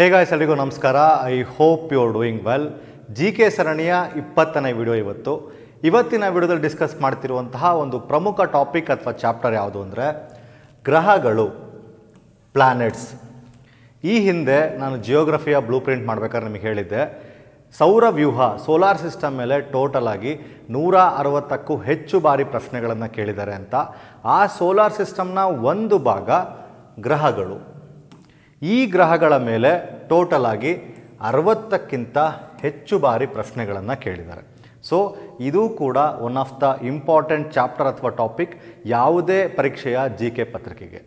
hey guys ಎಲ್ರಿಗೂ ನಮಸ್ಕಾರ I hope you are doing well G K ಸರಣಿಯ ಇಪ್ಪತ್ತನೇ ವಿಡಿಯೋ ಇವತ್ತು ಇವತ್ತಿನ ವಿಡಿಯೋದಲ್ಲಿ ಡಿಸ್ಕಸ್ ಮಾಡ್ತಿರುವಂತಹ ಒಂದು ಪ್ರಮುಖ ಟಾಪಿಕ್ ಅಥವಾ ಚಾಪ್ಟರ್ ಯಾವುದು ಅಂದರೆ ಗ್ರಹಗಳು ಪ್ಲ್ಯಾನೆಟ್ಸ್ ಈ ಹಿಂದೆ ನಾನು ಜಿಯೋಗ್ರಫಿಯ ಬ್ಲೂ ಪ್ರಿಂಟ್ ಮಾಡಬೇಕಾದ್ರೆ ನಿಮಗೆ ಹೇಳಿದ್ದೆ ಸೌರ ವ್ಯೂಹ ಸೋಲಾರ್ ಸಿಸ್ಟಮ್ ಮೇಲೆ ಟೋಟಲ್ ಆಗಿ ನೂರ ಅರವತ್ತಕ್ಕೂ ಹೆಚ್ಚು ಬಾರಿ ಪ್ರಶ್ನೆಗಳನ್ನು ಕೇಳಿದ್ದಾರೆ ಅಂತ ಆ ಸೋಲಾರ್ ಸಿಸ್ಟಮ್ನ ಒಂದು ಭಾಗ ಗ್ರಹಗಳು ಈ ಗ್ರಹಗಳ ಮೇಲೆ ಟೋಟಲ್ ಆಗಿ ಅರವತ್ತಕ್ಕಿಂತ ಹೆಚ್ಚು ಬಾರಿ ಪ್ರಶ್ನೆಗಳನ್ನು ಕೇಳಿದ್ದಾರೆ ಸೊ ಇದು ಕೂಡ one of the important chapter ಅಥವಾ ಟಾಪಿಕ್ ಯಾವುದೇ ಪರೀಕ್ಷೆಯ ಜಿ ಕೆ ಪತ್ರಿಕೆಗೆ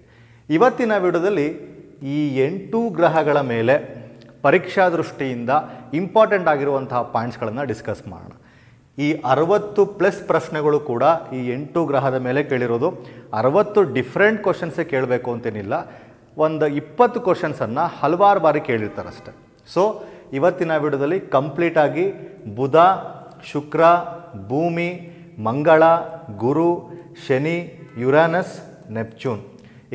ಇವತ್ತಿನ ವಿಡಿಯೋದಲ್ಲಿ ಈ ಎಂಟು ಗ್ರಹಗಳ ಮೇಲೆ ಪರೀಕ್ಷಾ ದೃಷ್ಟಿಯಿಂದ ಇಂಪಾರ್ಟೆಂಟ್ ಆಗಿರುವಂತಹ ಪಾಯಿಂಟ್ಸ್ಗಳನ್ನು ಡಿಸ್ಕಸ್ ಮಾಡೋಣ ಈ ಅರವತ್ತು ಪ್ಲಸ್ ಪ್ರಶ್ನೆಗಳು ಕೂಡ ಈ ಎಂಟು ಗ್ರಹದ ಮೇಲೆ ಕೇಳಿರೋದು ಅರವತ್ತು ಡಿಫ್ರೆಂಟ್ ಕ್ವಶನ್ಸೇ ಕೇಳಬೇಕು ಅಂತೇನಿಲ್ಲ ಒಂದು ಇಪ್ಪತ್ತು ಕ್ವಶನ್ಸನ್ನು ಹಲವಾರು ಬಾರಿ ಕೇಳಿರ್ತಾರಷ್ಟೆ ಸೊ ಇವತ್ತಿನ ವಿಡಿಯೋದಲ್ಲಿ ಕಂಪ್ಲೀಟಾಗಿ ಬುಧ ಶುಕ್ರ ಭೂಮಿ ಮಂಗಳ ಗುರು ಶನಿ ಯುರಾನಸ್ ನೆಪ್ಚೂನ್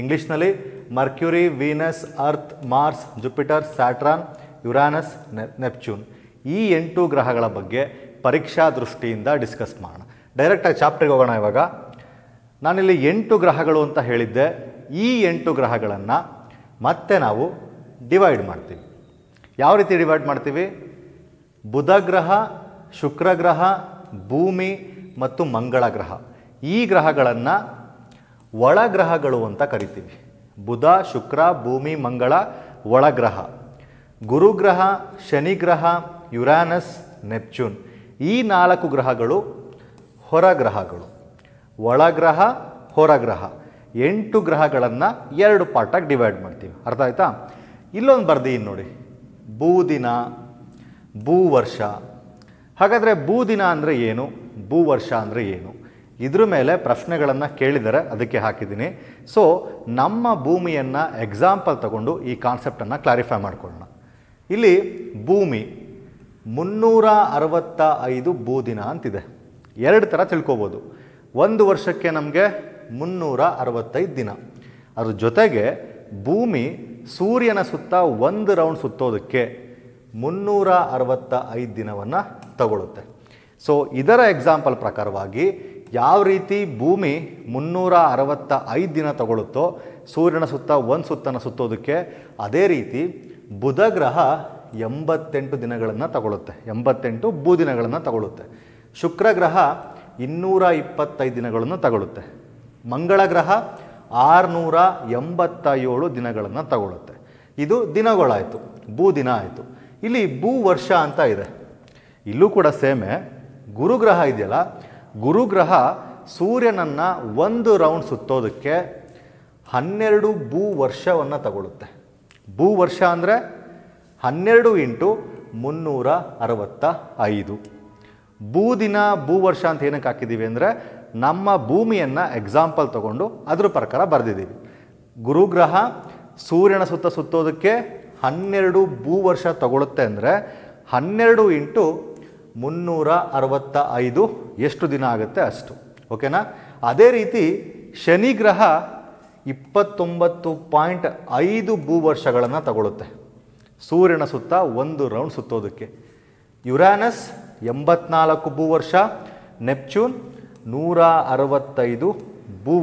ಇಂಗ್ಲೀಷ್ನಲ್ಲಿ Mercury Venus Earth Mars Jupiter Saturn Uranus Neptune ಈ ಎಂಟು ಗ್ರಹಗಳ ಬಗ್ಗೆ ಪರೀಕ್ಷಾ ದೃಷ್ಟಿಯಿಂದ ಡಿಸ್ಕಸ್ ಮಾಡೋಣ ಡೈರೆಕ್ಟಾಗಿ ಚಾಪ್ಟರ್ಗೆ ಹೋಗೋಣ ಇವಾಗ ನಾನಿಲ್ಲಿ ಎಂಟು ಗ್ರಹಗಳು ಅಂತ ಹೇಳಿದ್ದೆ ಈ ಎಂಟು ಗ್ರಹಗಳನ್ನು ಮತ್ತೆ ನಾವು ಡಿವೈಡ್ ಮಾಡ್ತೀವಿ ಯಾವ ರೀತಿ ಡಿವೈಡ್ ಮಾಡ್ತೀವಿ ಬುಧ ಗ್ರಹ ಶುಕ್ರ ಗ್ರಹ ಭೂಮಿ ಮತ್ತು ಮಂಗಳ ಗ್ರಹ ಈ ಗ್ರಹಗಳನ್ನು ಒಳಗ್ರಹಗಳು ಅಂತ ಕರಿತೀವಿ ಬುಧ ಶುಕ್ರ ಭೂಮಿ ಮಂಗಳ ಒಳಗ್ರಹ ಗುರುಗ್ರಹ ಶನಿಗ್ರಹ ಯುರಾನಸ್ ನೆಪ್ಚೂನ್ ಈ ನಾಲ್ಕು ಗ್ರಹಗಳು ಹೊರಗ್ರಹಗಳು ಒಳಗ್ರಹ ಹೊರಗ್ರಹ ಎಂಟು ಗ್ರಹಗಳನ್ನು ಎರಡು ಪಾರ್ಟಾಗಿ ಡಿವೈಡ್ ಮಾಡ್ತೀವಿ ಅರ್ಥ ಆಯ್ತಾ ಇಲ್ಲೊಂದು ಬರ್ದೀನಿ ನೋಡಿ ಭೂದಿನ ಭೂವರ್ಷ ಹಾಗಾದರೆ ಭೂದಿನ ಅಂದರೆ ಏನು ಭೂವರ್ಷ ಅಂದರೆ ಏನು ಇದ್ರ ಮೇಲೆ ಪ್ರಶ್ನೆಗಳನ್ನು ಕೇಳಿದರೆ ಅದಕ್ಕೆ ಹಾಕಿದ್ದೀನಿ ಸೊ ನಮ್ಮ ಭೂಮಿಯನ್ನು ಎಕ್ಸಾಂಪಲ್ ತಗೊಂಡು ಈ ಕಾನ್ಸೆಪ್ಟನ್ನು ಕ್ಲಾರಿಫೈ ಮಾಡ್ಕೊಳ್ಳೋಣ ಇಲ್ಲಿ ಭೂಮಿ ಮುನ್ನೂರ ಅರವತ್ತ ಐದು ಭೂದಿನ ಅಂತಿದೆ ಎರಡು ಥರ ತಿಳ್ಕೊಬೋದು ಒಂದು ವರ್ಷಕ್ಕೆ ನಮಗೆ ಮುನ್ನೂರ ಅರವತ್ತೈದು ದಿನ ಅದ್ರ ಜೊತೆಗೆ ಭೂಮಿ ಸೂರ್ಯನ ಸುತ್ತ ಒಂದು ರೌಂಡ್ ಸುತ್ತೋದಕ್ಕೆ ಮುನ್ನೂರ ಅರವತ್ತ ಐದು ದಿನವನ್ನು ತಗೊಳುತ್ತೆ ಸೊ ಇದರ ಎಕ್ಸಾಂಪಲ್ ಪ್ರಕಾರವಾಗಿ ಯಾವ ರೀತಿ ಭೂಮಿ ಮುನ್ನೂರ ಅರವತ್ತ ಐದು ದಿನ ತಗೊಳುತ್ತೋ ಸೂರ್ಯನ ಸುತ್ತ ಒಂದು ಸುತ್ತನ ಸುತ್ತೋದಕ್ಕೆ ಅದೇ ರೀತಿ ಬುಧ ಗ್ರಹ ಎಂಬತ್ತೆಂಟು ದಿನಗಳನ್ನು ತಗೊಳುತ್ತೆ ಎಂಬತ್ತೆಂಟು ದಿನಗಳನ್ನು ತಗೊಳುತ್ತೆ ಶುಕ್ರ ಗ್ರಹ ಇನ್ನೂರ ಇಪ್ಪತ್ತೈದು ದಿನಗಳನ್ನು ತಗೊಳುತ್ತೆ ಮಂಗಳ ಗ್ರಹ ಆರುನೂರ ಎಂಬತ್ತ ಏಳು ದಿನಗಳನ್ನು ತಗೊಳ್ಳುತ್ತೆ ಇದು ದಿನಗಳಾಯಿತು ಭೂ ದಿನ ಆಯಿತು ಇಲ್ಲಿ ಭೂ ವರ್ಷ ಅಂತ ಇದೆ ಇಲ್ಲೂ ಕೂಡ ಸೇಮೆ ಗುರುಗ್ರಹ ಇದೆಯಲ್ಲ ಗುರುಗ್ರಹ ಸೂರ್ಯನನ್ನು ಒಂದು ರೌಂಡ್ ಸುತ್ತೋದಕ್ಕೆ ಹನ್ನೆರಡು ಭೂ ವರ್ಷವನ್ನು ತಗೊಳ್ಳುತ್ತೆ ಭೂ ವರ್ಷ ಅಂದರೆ ಹನ್ನೆರಡು ಇಂಟು ಮುನ್ನೂರ ಅರವತ್ತ ಐದು ಭೂ ದಿನ ಭೂ ವರ್ಷ ಅಂತ ಏನಕ್ಕೆ ಹಾಕಿದ್ದೀವಿ ಅಂದರೆ ನಮ್ಮ ಭೂಮಿಯನ್ನು ಎಕ್ಸಾಂಪಲ್ ತಗೊಂಡು ಅದ್ರ ಪ್ರಕಾರ ಬರೆದಿದ್ದೀವಿ ಗುರುಗ್ರಹ ಸೂರ್ಯನ ಸುತ್ತ ಸುತ್ತೋದಕ್ಕೆ ಹನ್ನೆರಡು ಭೂ ವರ್ಷ ತಗೊಳುತ್ತೆ ಅಂದರೆ ಹನ್ನೆರಡು ಇಂಟು ಮುನ್ನೂರ ಅರವತ್ತ ಐದು ಎಷ್ಟು ದಿನ ಆಗುತ್ತೆ ಅಷ್ಟು ಓಕೆನಾ ಅದೇ ರೀತಿ ಗ್ರಹ ಇಪ್ಪತ್ತೊಂಬತ್ತು ಪಾಯಿಂಟ್ ಐದು ಭೂ ವರ್ಷಗಳನ್ನು ತಗೊಳುತ್ತೆ ಸೂರ್ಯನ ಸುತ್ತ ಒಂದು ರೌಂಡ್ ಸುತ್ತೋದಕ್ಕೆ ಯುರಾನಸ್ ಎಂಬತ್ನಾಲ್ಕು ಭೂ ವರ್ಷ ನೆಪ್ಚೂನ್ ನೂರ ಅರವತ್ತೈದು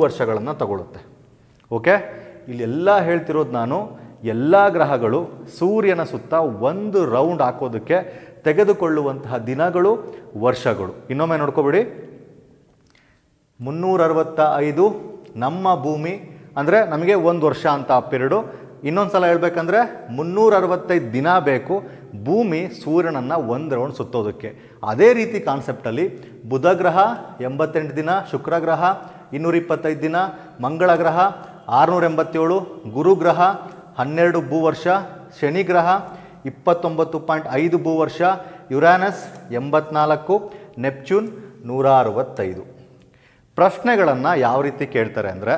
ವರ್ಷಗಳನ್ನು ತಗೊಳುತ್ತೆ ಓಕೆ ಇಲ್ಲೆಲ್ಲ ಹೇಳ್ತಿರೋದು ನಾನು ಎಲ್ಲ ಗ್ರಹಗಳು ಸೂರ್ಯನ ಸುತ್ತ ಒಂದು ರೌಂಡ್ ಹಾಕೋದಕ್ಕೆ ತೆಗೆದುಕೊಳ್ಳುವಂತಹ ದಿನಗಳು ವರ್ಷಗಳು ಇನ್ನೊಮ್ಮೆ ನೋಡ್ಕೊಬಿಡಿ ಮುನ್ನೂರ ಅರವತ್ತ ಐದು ನಮ್ಮ ಭೂಮಿ ಅಂದರೆ ನಮಗೆ ಒಂದು ವರ್ಷ ಅಂತ ಪಿರಡು ಇನ್ನೊಂದು ಸಲ ಹೇಳ್ಬೇಕಂದ್ರೆ ಮುನ್ನೂರ ಅರವತ್ತೈದು ದಿನ ಬೇಕು ಭೂಮಿ ಸೂರ್ಯನನ್ನು ಒಂದು ರೌಂಡ್ ಸುತ್ತೋದಕ್ಕೆ ಅದೇ ರೀತಿ ಕಾನ್ಸೆಪ್ಟಲ್ಲಿ ಬುಧ ಗ್ರಹ ಎಂಬತ್ತೆಂಟು ದಿನ ಶುಕ್ರಗ್ರಹ ಗ್ರಹ ಇನ್ನೂರ ಇಪ್ಪತ್ತೈದು ದಿನ ಮಂಗಳ ಗ್ರಹ ಆರುನೂರ ಎಂಬತ್ತೇಳು ಗುರುಗ್ರಹ ಹನ್ನೆರಡು ಭೂ ವರ್ಷ ಶನಿಗ್ರಹ ಇಪ್ಪತ್ತೊಂಬತ್ತು ಪಾಯಿಂಟ್ ಐದು ಭೂ ವರ್ಷ ಯುರಾನಸ್ ಎಂಬತ್ನಾಲ್ಕು ನೆಪ್ಚ್ಯೂನ್ ನೂರ ಅರವತ್ತೈದು ಪ್ರಶ್ನೆಗಳನ್ನು ಯಾವ ರೀತಿ ಕೇಳ್ತಾರೆ ಅಂದರೆ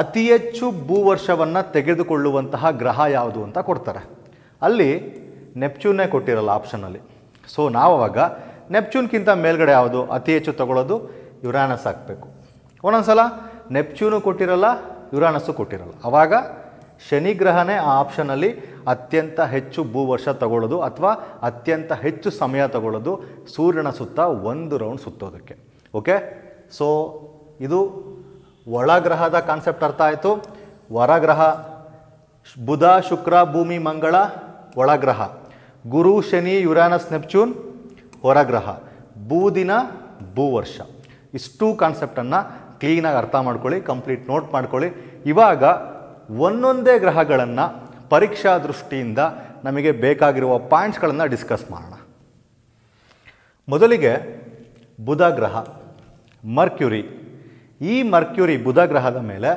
ಅತಿ ಹೆಚ್ಚು ಭೂವರ್ಷವನ್ನು ತೆಗೆದುಕೊಳ್ಳುವಂತಹ ಗ್ರಹ ಯಾವುದು ಅಂತ ಕೊಡ್ತಾರೆ ಅಲ್ಲಿ ನೆಪ್ಚೂನೇ ಕೊಟ್ಟಿರಲ್ಲ ಆಪ್ಷನಲ್ಲಿ ಸೊ ನಾವಾಗ ನೆಪ್ಚೂನ್ಗಿಂತ ಮೇಲ್ಗಡೆ ಯಾವುದು ಅತಿ ಹೆಚ್ಚು ತಗೊಳ್ಳೋದು ಯುರಾನಸ್ ಹಾಕಬೇಕು ಒಂದೊಂದು ಸಲ ನೆಪ್ಚೂನು ಕೊಟ್ಟಿರಲ್ಲ ಯುರಾನಸ್ಸು ಕೊಟ್ಟಿರಲ್ಲ ಆವಾಗ ಶನಿ ಗ್ರಹನೇ ಆ ಆಪ್ಷನಲ್ಲಿ ಅತ್ಯಂತ ಹೆಚ್ಚು ಭೂವರ್ಷ ತಗೊಳ್ಳೋದು ಅಥವಾ ಅತ್ಯಂತ ಹೆಚ್ಚು ಸಮಯ ತಗೊಳ್ಳೋದು ಸೂರ್ಯನ ಸುತ್ತ ಒಂದು ರೌಂಡ್ ಸುತ್ತೋದಕ್ಕೆ ಓಕೆ ಸೊ ಇದು ಒಳಗ್ರಹದ ಕಾನ್ಸೆಪ್ಟ್ ಅರ್ಥ ಆಯಿತು ಗ್ರಹ ಬುಧ ಶುಕ್ರ ಭೂಮಿ ಮಂಗಳ ಒಳಗ್ರಹ ಗುರು ಶನಿ ಯುರಾನಸ್ ನೆಪ್ಚೂನ್ ಹೊರಗ್ರಹ ಬೂದಿನ ಭೂವರ್ಷ ಇಷ್ಟು ಕಾನ್ಸೆಪ್ಟನ್ನು ಕ್ಲೀನಾಗಿ ಅರ್ಥ ಮಾಡ್ಕೊಳ್ಳಿ ಕಂಪ್ಲೀಟ್ ನೋಟ್ ಮಾಡ್ಕೊಳ್ಳಿ ಇವಾಗ ಒಂದೊಂದೇ ಗ್ರಹಗಳನ್ನು ಪರೀಕ್ಷಾ ದೃಷ್ಟಿಯಿಂದ ನಮಗೆ ಬೇಕಾಗಿರುವ ಪಾಯಿಂಟ್ಸ್ಗಳನ್ನು ಡಿಸ್ಕಸ್ ಮಾಡೋಣ ಮೊದಲಿಗೆ ಬುಧ ಗ್ರಹ ಮರ್ಕ್ಯುರಿ ಈ ಮರ್ಕ್ಯೂರಿ ಬುಧ ಗ್ರಹದ ಮೇಲೆ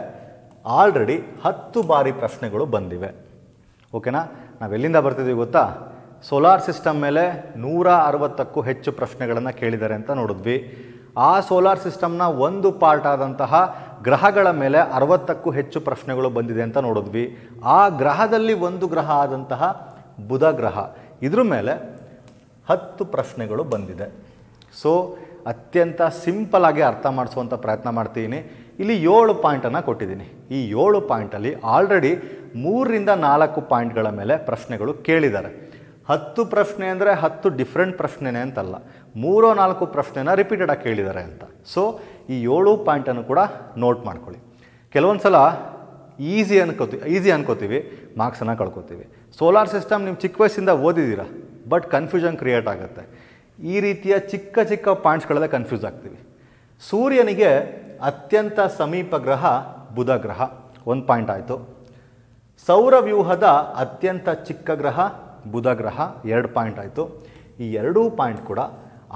ಆಲ್ರೆಡಿ ಹತ್ತು ಬಾರಿ ಪ್ರಶ್ನೆಗಳು ಬಂದಿವೆ ಓಕೆನಾ ನಾವೆಲ್ಲಿಂದ ಬರ್ತಿದ್ದೀವಿ ಗೊತ್ತಾ ಸೋಲಾರ್ ಸಿಸ್ಟಮ್ ಮೇಲೆ ನೂರ ಅರವತ್ತಕ್ಕೂ ಹೆಚ್ಚು ಪ್ರಶ್ನೆಗಳನ್ನು ಕೇಳಿದ್ದಾರೆ ಅಂತ ನೋಡಿದ್ವಿ ಆ ಸೋಲಾರ್ ಸಿಸ್ಟಮ್ನ ಒಂದು ಪಾರ್ಟ್ ಆದಂತಹ ಗ್ರಹಗಳ ಮೇಲೆ ಅರವತ್ತಕ್ಕೂ ಹೆಚ್ಚು ಪ್ರಶ್ನೆಗಳು ಬಂದಿದೆ ಅಂತ ನೋಡಿದ್ವಿ ಆ ಗ್ರಹದಲ್ಲಿ ಒಂದು ಗ್ರಹ ಆದಂತಹ ಬುಧ ಗ್ರಹ ಇದ್ರ ಮೇಲೆ ಹತ್ತು ಪ್ರಶ್ನೆಗಳು ಬಂದಿದೆ ಸೊ ಅತ್ಯಂತ ಆಗಿ ಅರ್ಥ ಮಾಡಿಸುವಂಥ ಪ್ರಯತ್ನ ಮಾಡ್ತೀನಿ ಇಲ್ಲಿ ಏಳು ಪಾಯಿಂಟನ್ನು ಕೊಟ್ಟಿದ್ದೀನಿ ಈ ಏಳು ಪಾಯಿಂಟಲ್ಲಿ ಆಲ್ರೆಡಿ ಮೂರರಿಂದ ನಾಲ್ಕು ಪಾಯಿಂಟ್ಗಳ ಮೇಲೆ ಪ್ರಶ್ನೆಗಳು ಕೇಳಿದ್ದಾರೆ ಹತ್ತು ಪ್ರಶ್ನೆ ಅಂದರೆ ಹತ್ತು ಡಿಫ್ರೆಂಟ್ ಪ್ರಶ್ನೆನೇ ಅಂತಲ್ಲ ಮೂರೋ ನಾಲ್ಕು ಪ್ರಶ್ನೆನ ರಿಪೀಟೆಡಾಗಿ ಕೇಳಿದ್ದಾರೆ ಅಂತ ಸೊ ಈ ಏಳು ಪಾಯಿಂಟನ್ನು ಕೂಡ ನೋಟ್ ಮಾಡ್ಕೊಳ್ಳಿ ಕೆಲವೊಂದು ಸಲ ಈಸಿ ಅನ್ಕೋತೀವಿ ಈಸಿ ಅನ್ಕೋತೀವಿ ಮಾರ್ಕ್ಸನ್ನು ಕಳ್ಕೊತೀವಿ ಸೋಲಾರ್ ಸಿಸ್ಟಮ್ ನೀವು ಚಿಕ್ಕ ವಯಸ್ಸಿಂದ ಓದಿದ್ದೀರಾ ಬಟ್ ಕನ್ಫ್ಯೂಷನ್ ಕ್ರಿಯೇಟ್ ಆಗುತ್ತೆ ಈ ರೀತಿಯ ಚಿಕ್ಕ ಚಿಕ್ಕ ಪಾಯಿಂಟ್ಸ್ಗಳೆಲ್ಲ ಕನ್ಫ್ಯೂಸ್ ಆಗ್ತೀವಿ ಸೂರ್ಯನಿಗೆ ಅತ್ಯಂತ ಸಮೀಪ ಗ್ರಹ ಬುಧ ಗ್ರಹ ಒಂದು ಪಾಯಿಂಟ್ ಆಯಿತು ಸೌರವ್ಯೂಹದ ಅತ್ಯಂತ ಚಿಕ್ಕ ಗ್ರಹ ಬುಧ ಗ್ರಹ ಎರಡು ಪಾಯಿಂಟ್ ಆಯಿತು ಈ ಎರಡೂ ಪಾಯಿಂಟ್ ಕೂಡ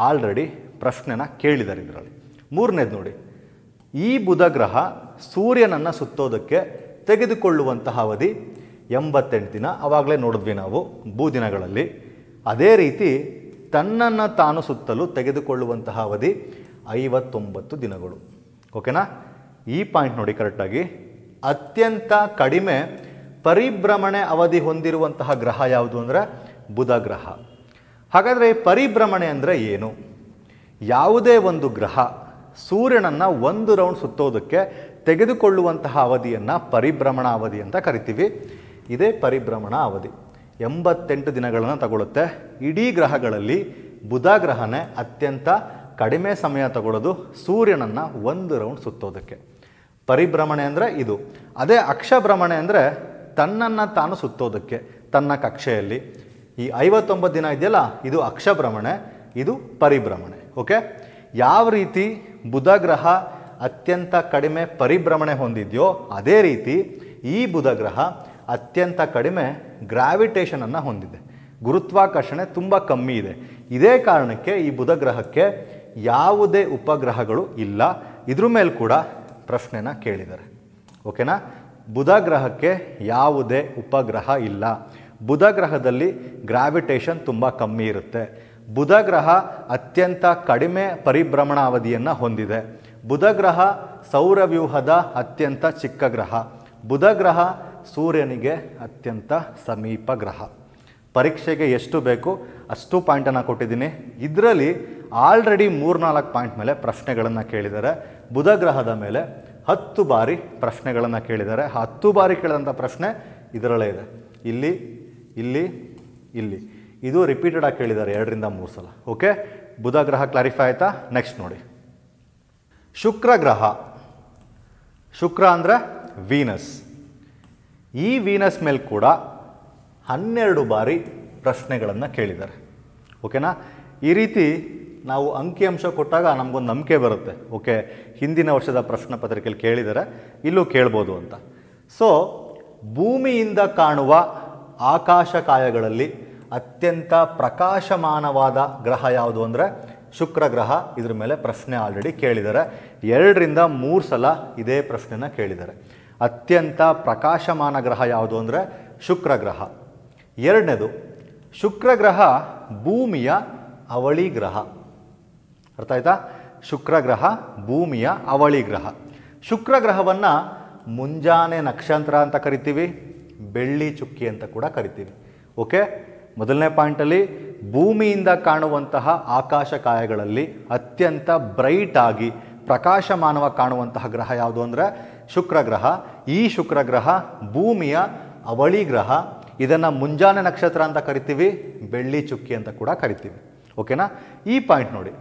ಆಲ್ರೆಡಿ ಪ್ರಶ್ನೆನ ಕೇಳಿದ್ದಾರೆ ಇದರಲ್ಲಿ ಮೂರನೇದು ನೋಡಿ ಈ ಬುಧ ಗ್ರಹ ಸೂರ್ಯನನ್ನು ಸುತ್ತೋದಕ್ಕೆ ತೆಗೆದುಕೊಳ್ಳುವಂತಹ ಅವಧಿ ಎಂಬತ್ತೆಂಟು ದಿನ ಅವಾಗಲೇ ನೋಡಿದ್ವಿ ನಾವು ಭೂ ದಿನಗಳಲ್ಲಿ ಅದೇ ರೀತಿ ತನ್ನನ್ನು ತಾನು ಸುತ್ತಲು ತೆಗೆದುಕೊಳ್ಳುವಂತಹ ಅವಧಿ ಐವತ್ತೊಂಬತ್ತು ದಿನಗಳು ಓಕೆನಾ ಈ ಪಾಯಿಂಟ್ ನೋಡಿ ಕರೆಕ್ಟಾಗಿ ಅತ್ಯಂತ ಕಡಿಮೆ ಪರಿಭ್ರಮಣೆ ಅವಧಿ ಹೊಂದಿರುವಂತಹ ಗ್ರಹ ಯಾವುದು ಅಂದರೆ ಬುಧ ಗ್ರಹ ಹಾಗಾದರೆ ಪರಿಭ್ರಮಣೆ ಅಂದರೆ ಏನು ಯಾವುದೇ ಒಂದು ಗ್ರಹ ಸೂರ್ಯನನ್ನು ಒಂದು ರೌಂಡ್ ಸುತ್ತೋದಕ್ಕೆ ತೆಗೆದುಕೊಳ್ಳುವಂತಹ ಅವಧಿಯನ್ನು ಪರಿಭ್ರಮಣ ಅವಧಿ ಅಂತ ಕರಿತೀವಿ ಇದೇ ಪರಿಭ್ರಮಣ ಅವಧಿ ಎಂಬತ್ತೆಂಟು ದಿನಗಳನ್ನು ತಗೊಳ್ಳುತ್ತೆ ಇಡೀ ಗ್ರಹಗಳಲ್ಲಿ ಬುಧ ಗ್ರಹನೇ ಅತ್ಯಂತ ಕಡಿಮೆ ಸಮಯ ತಗೊಳ್ಳೋದು ಸೂರ್ಯನನ್ನು ಒಂದು ರೌಂಡ್ ಸುತ್ತೋದಕ್ಕೆ ಪರಿಭ್ರಮಣೆ ಅಂದರೆ ಇದು ಅದೇ ಅಕ್ಷಭ್ರಮಣೆ ಅಂದರೆ ತನ್ನನ್ನು ತಾನು ಸುತ್ತೋದಕ್ಕೆ ತನ್ನ ಕಕ್ಷೆಯಲ್ಲಿ ಈ ಐವತ್ತೊಂಬತ್ತು ದಿನ ಇದೆಯಲ್ಲ ಇದು ಅಕ್ಷಭ್ರಮಣೆ ಇದು ಪರಿಭ್ರಮಣೆ ಓಕೆ ಯಾವ ರೀತಿ ಬುಧ ಗ್ರಹ ಅತ್ಯಂತ ಕಡಿಮೆ ಪರಿಭ್ರಮಣೆ ಹೊಂದಿದೆಯೋ ಅದೇ ರೀತಿ ಈ ಬುಧ ಗ್ರಹ ಅತ್ಯಂತ ಕಡಿಮೆ ಗ್ರಾವಿಟೇಷನನ್ನು ಹೊಂದಿದೆ ಗುರುತ್ವಾಕರ್ಷಣೆ ತುಂಬ ಕಮ್ಮಿ ಇದೆ ಇದೇ ಕಾರಣಕ್ಕೆ ಈ ಬುಧ ಗ್ರಹಕ್ಕೆ ಯಾವುದೇ ಉಪಗ್ರಹಗಳು ಇಲ್ಲ ಇದ್ರ ಮೇಲೆ ಕೂಡ ಪ್ರಶ್ನೆನ ಕೇಳಿದ್ದಾರೆ ಓಕೆನಾ ಬುಧ ಗ್ರಹಕ್ಕೆ ಯಾವುದೇ ಉಪಗ್ರಹ ಇಲ್ಲ ಬುಧ ಗ್ರಹದಲ್ಲಿ ಗ್ರಾವಿಟೇಷನ್ ತುಂಬ ಕಮ್ಮಿ ಇರುತ್ತೆ ಬುಧ ಗ್ರಹ ಅತ್ಯಂತ ಕಡಿಮೆ ಪರಿಭ್ರಮಣ ಅವಧಿಯನ್ನು ಹೊಂದಿದೆ ಬುಧ ಗ್ರಹ ಸೌರವ್ಯೂಹದ ಅತ್ಯಂತ ಚಿಕ್ಕ ಗ್ರಹ ಬುಧ ಗ್ರಹ ಸೂರ್ಯನಿಗೆ ಅತ್ಯಂತ ಸಮೀಪ ಗ್ರಹ ಪರೀಕ್ಷೆಗೆ ಎಷ್ಟು ಬೇಕು ಅಷ್ಟು ಪಾಯಿಂಟನ್ನು ಕೊಟ್ಟಿದ್ದೀನಿ ಇದರಲ್ಲಿ ಆಲ್ರೆಡಿ ಮೂರ್ನಾಲ್ಕು ಪಾಯಿಂಟ್ ಮೇಲೆ ಪ್ರಶ್ನೆಗಳನ್ನು ಕೇಳಿದ್ದಾರೆ ಬುಧ ಗ್ರಹದ ಮೇಲೆ ಹತ್ತು ಬಾರಿ ಪ್ರಶ್ನೆಗಳನ್ನು ಕೇಳಿದ್ದಾರೆ ಹತ್ತು ಬಾರಿ ಕೇಳಿದಂಥ ಪ್ರಶ್ನೆ ಇದರಲ್ಲೇ ಇದೆ ಇಲ್ಲಿ ಇಲ್ಲಿ ಇಲ್ಲಿ ಇದು ರಿಪೀಟೆಡ್ ರಿಪೀಟೆಡಾಗಿ ಕೇಳಿದ್ದಾರೆ ಎರಡರಿಂದ ಮೂರು ಸಲ ಓಕೆ ಬುಧ ಗ್ರಹ ಕ್ಲಾರಿಫೈ ಆಯಿತಾ ನೆಕ್ಸ್ಟ್ ನೋಡಿ ಶುಕ್ರ ಗ್ರಹ ಶುಕ್ರ ಅಂದರೆ ವೀನಸ್ ಈ ವೀನಸ್ ಮೇಲೆ ಕೂಡ ಹನ್ನೆರಡು ಬಾರಿ ಪ್ರಶ್ನೆಗಳನ್ನು ಕೇಳಿದ್ದಾರೆ ಓಕೆನಾ ಈ ರೀತಿ ನಾವು ಅಂಕಿಅಂಶ ಕೊಟ್ಟಾಗ ನಮಗೊಂದು ನಂಬಿಕೆ ಬರುತ್ತೆ ಓಕೆ ಹಿಂದಿನ ವರ್ಷದ ಪ್ರಶ್ನೆ ಪತ್ರಿಕೆಯಲ್ಲಿ ಕೇಳಿದರೆ ಇಲ್ಲೂ ಕೇಳ್ಬೋದು ಅಂತ ಸೊ ಭೂಮಿಯಿಂದ ಕಾಣುವ ಆಕಾಶಕಾಯಗಳಲ್ಲಿ ಅತ್ಯಂತ ಪ್ರಕಾಶಮಾನವಾದ ಗ್ರಹ ಯಾವುದು ಅಂದರೆ ಶುಕ್ರ ಗ್ರಹ ಇದ್ರ ಮೇಲೆ ಪ್ರಶ್ನೆ ಆಲ್ರೆಡಿ ಕೇಳಿದ್ದಾರೆ ಎರಡರಿಂದ ಮೂರು ಸಲ ಇದೇ ಪ್ರಶ್ನೆನ ಕೇಳಿದ್ದಾರೆ ಅತ್ಯಂತ ಪ್ರಕಾಶಮಾನ ಗ್ರಹ ಯಾವುದು ಅಂದರೆ ಶುಕ್ರ ಗ್ರಹ ಎರಡನೇದು ಶುಕ್ರ ಗ್ರಹ ಭೂಮಿಯ ಅವಳಿ ಗ್ರಹ ಅರ್ಥ ಆಯ್ತಾ ಶುಕ್ರ ಗ್ರಹ ಭೂಮಿಯ ಅವಳಿ ಗ್ರಹ ಶುಕ್ರ ಮುಂಜಾನೆ ನಕ್ಷತ್ರ ಅಂತ ಕರಿತೀವಿ ಬೆಳ್ಳಿ ಚುಕ್ಕಿ ಅಂತ ಕೂಡ ಕರಿತೀವಿ ಓಕೆ ಮೊದಲನೇ ಪಾಯಿಂಟಲ್ಲಿ ಭೂಮಿಯಿಂದ ಕಾಣುವಂತಹ ಆಕಾಶಕಾಯಗಳಲ್ಲಿ ಅತ್ಯಂತ ಬ್ರೈಟ್ ಆಗಿ ಪ್ರಕಾಶಮಾನವಾಗಿ ಕಾಣುವಂತಹ ಗ್ರಹ ಯಾವುದು ಅಂದರೆ ಶುಕ್ರಗ್ರಹ ಈ ಶುಕ್ರಗ್ರಹ ಭೂಮಿಯ ಅವಳಿ ಗ್ರಹ ಇದನ್ನು ಮುಂಜಾನೆ ನಕ್ಷತ್ರ ಅಂತ ಕರಿತೀವಿ ಬೆಳ್ಳಿ ಚುಕ್ಕಿ ಅಂತ ಕೂಡ ಕರಿತೀವಿ ಓಕೆನಾ ಈ ಪಾಯಿಂಟ್ ನೋಡಿ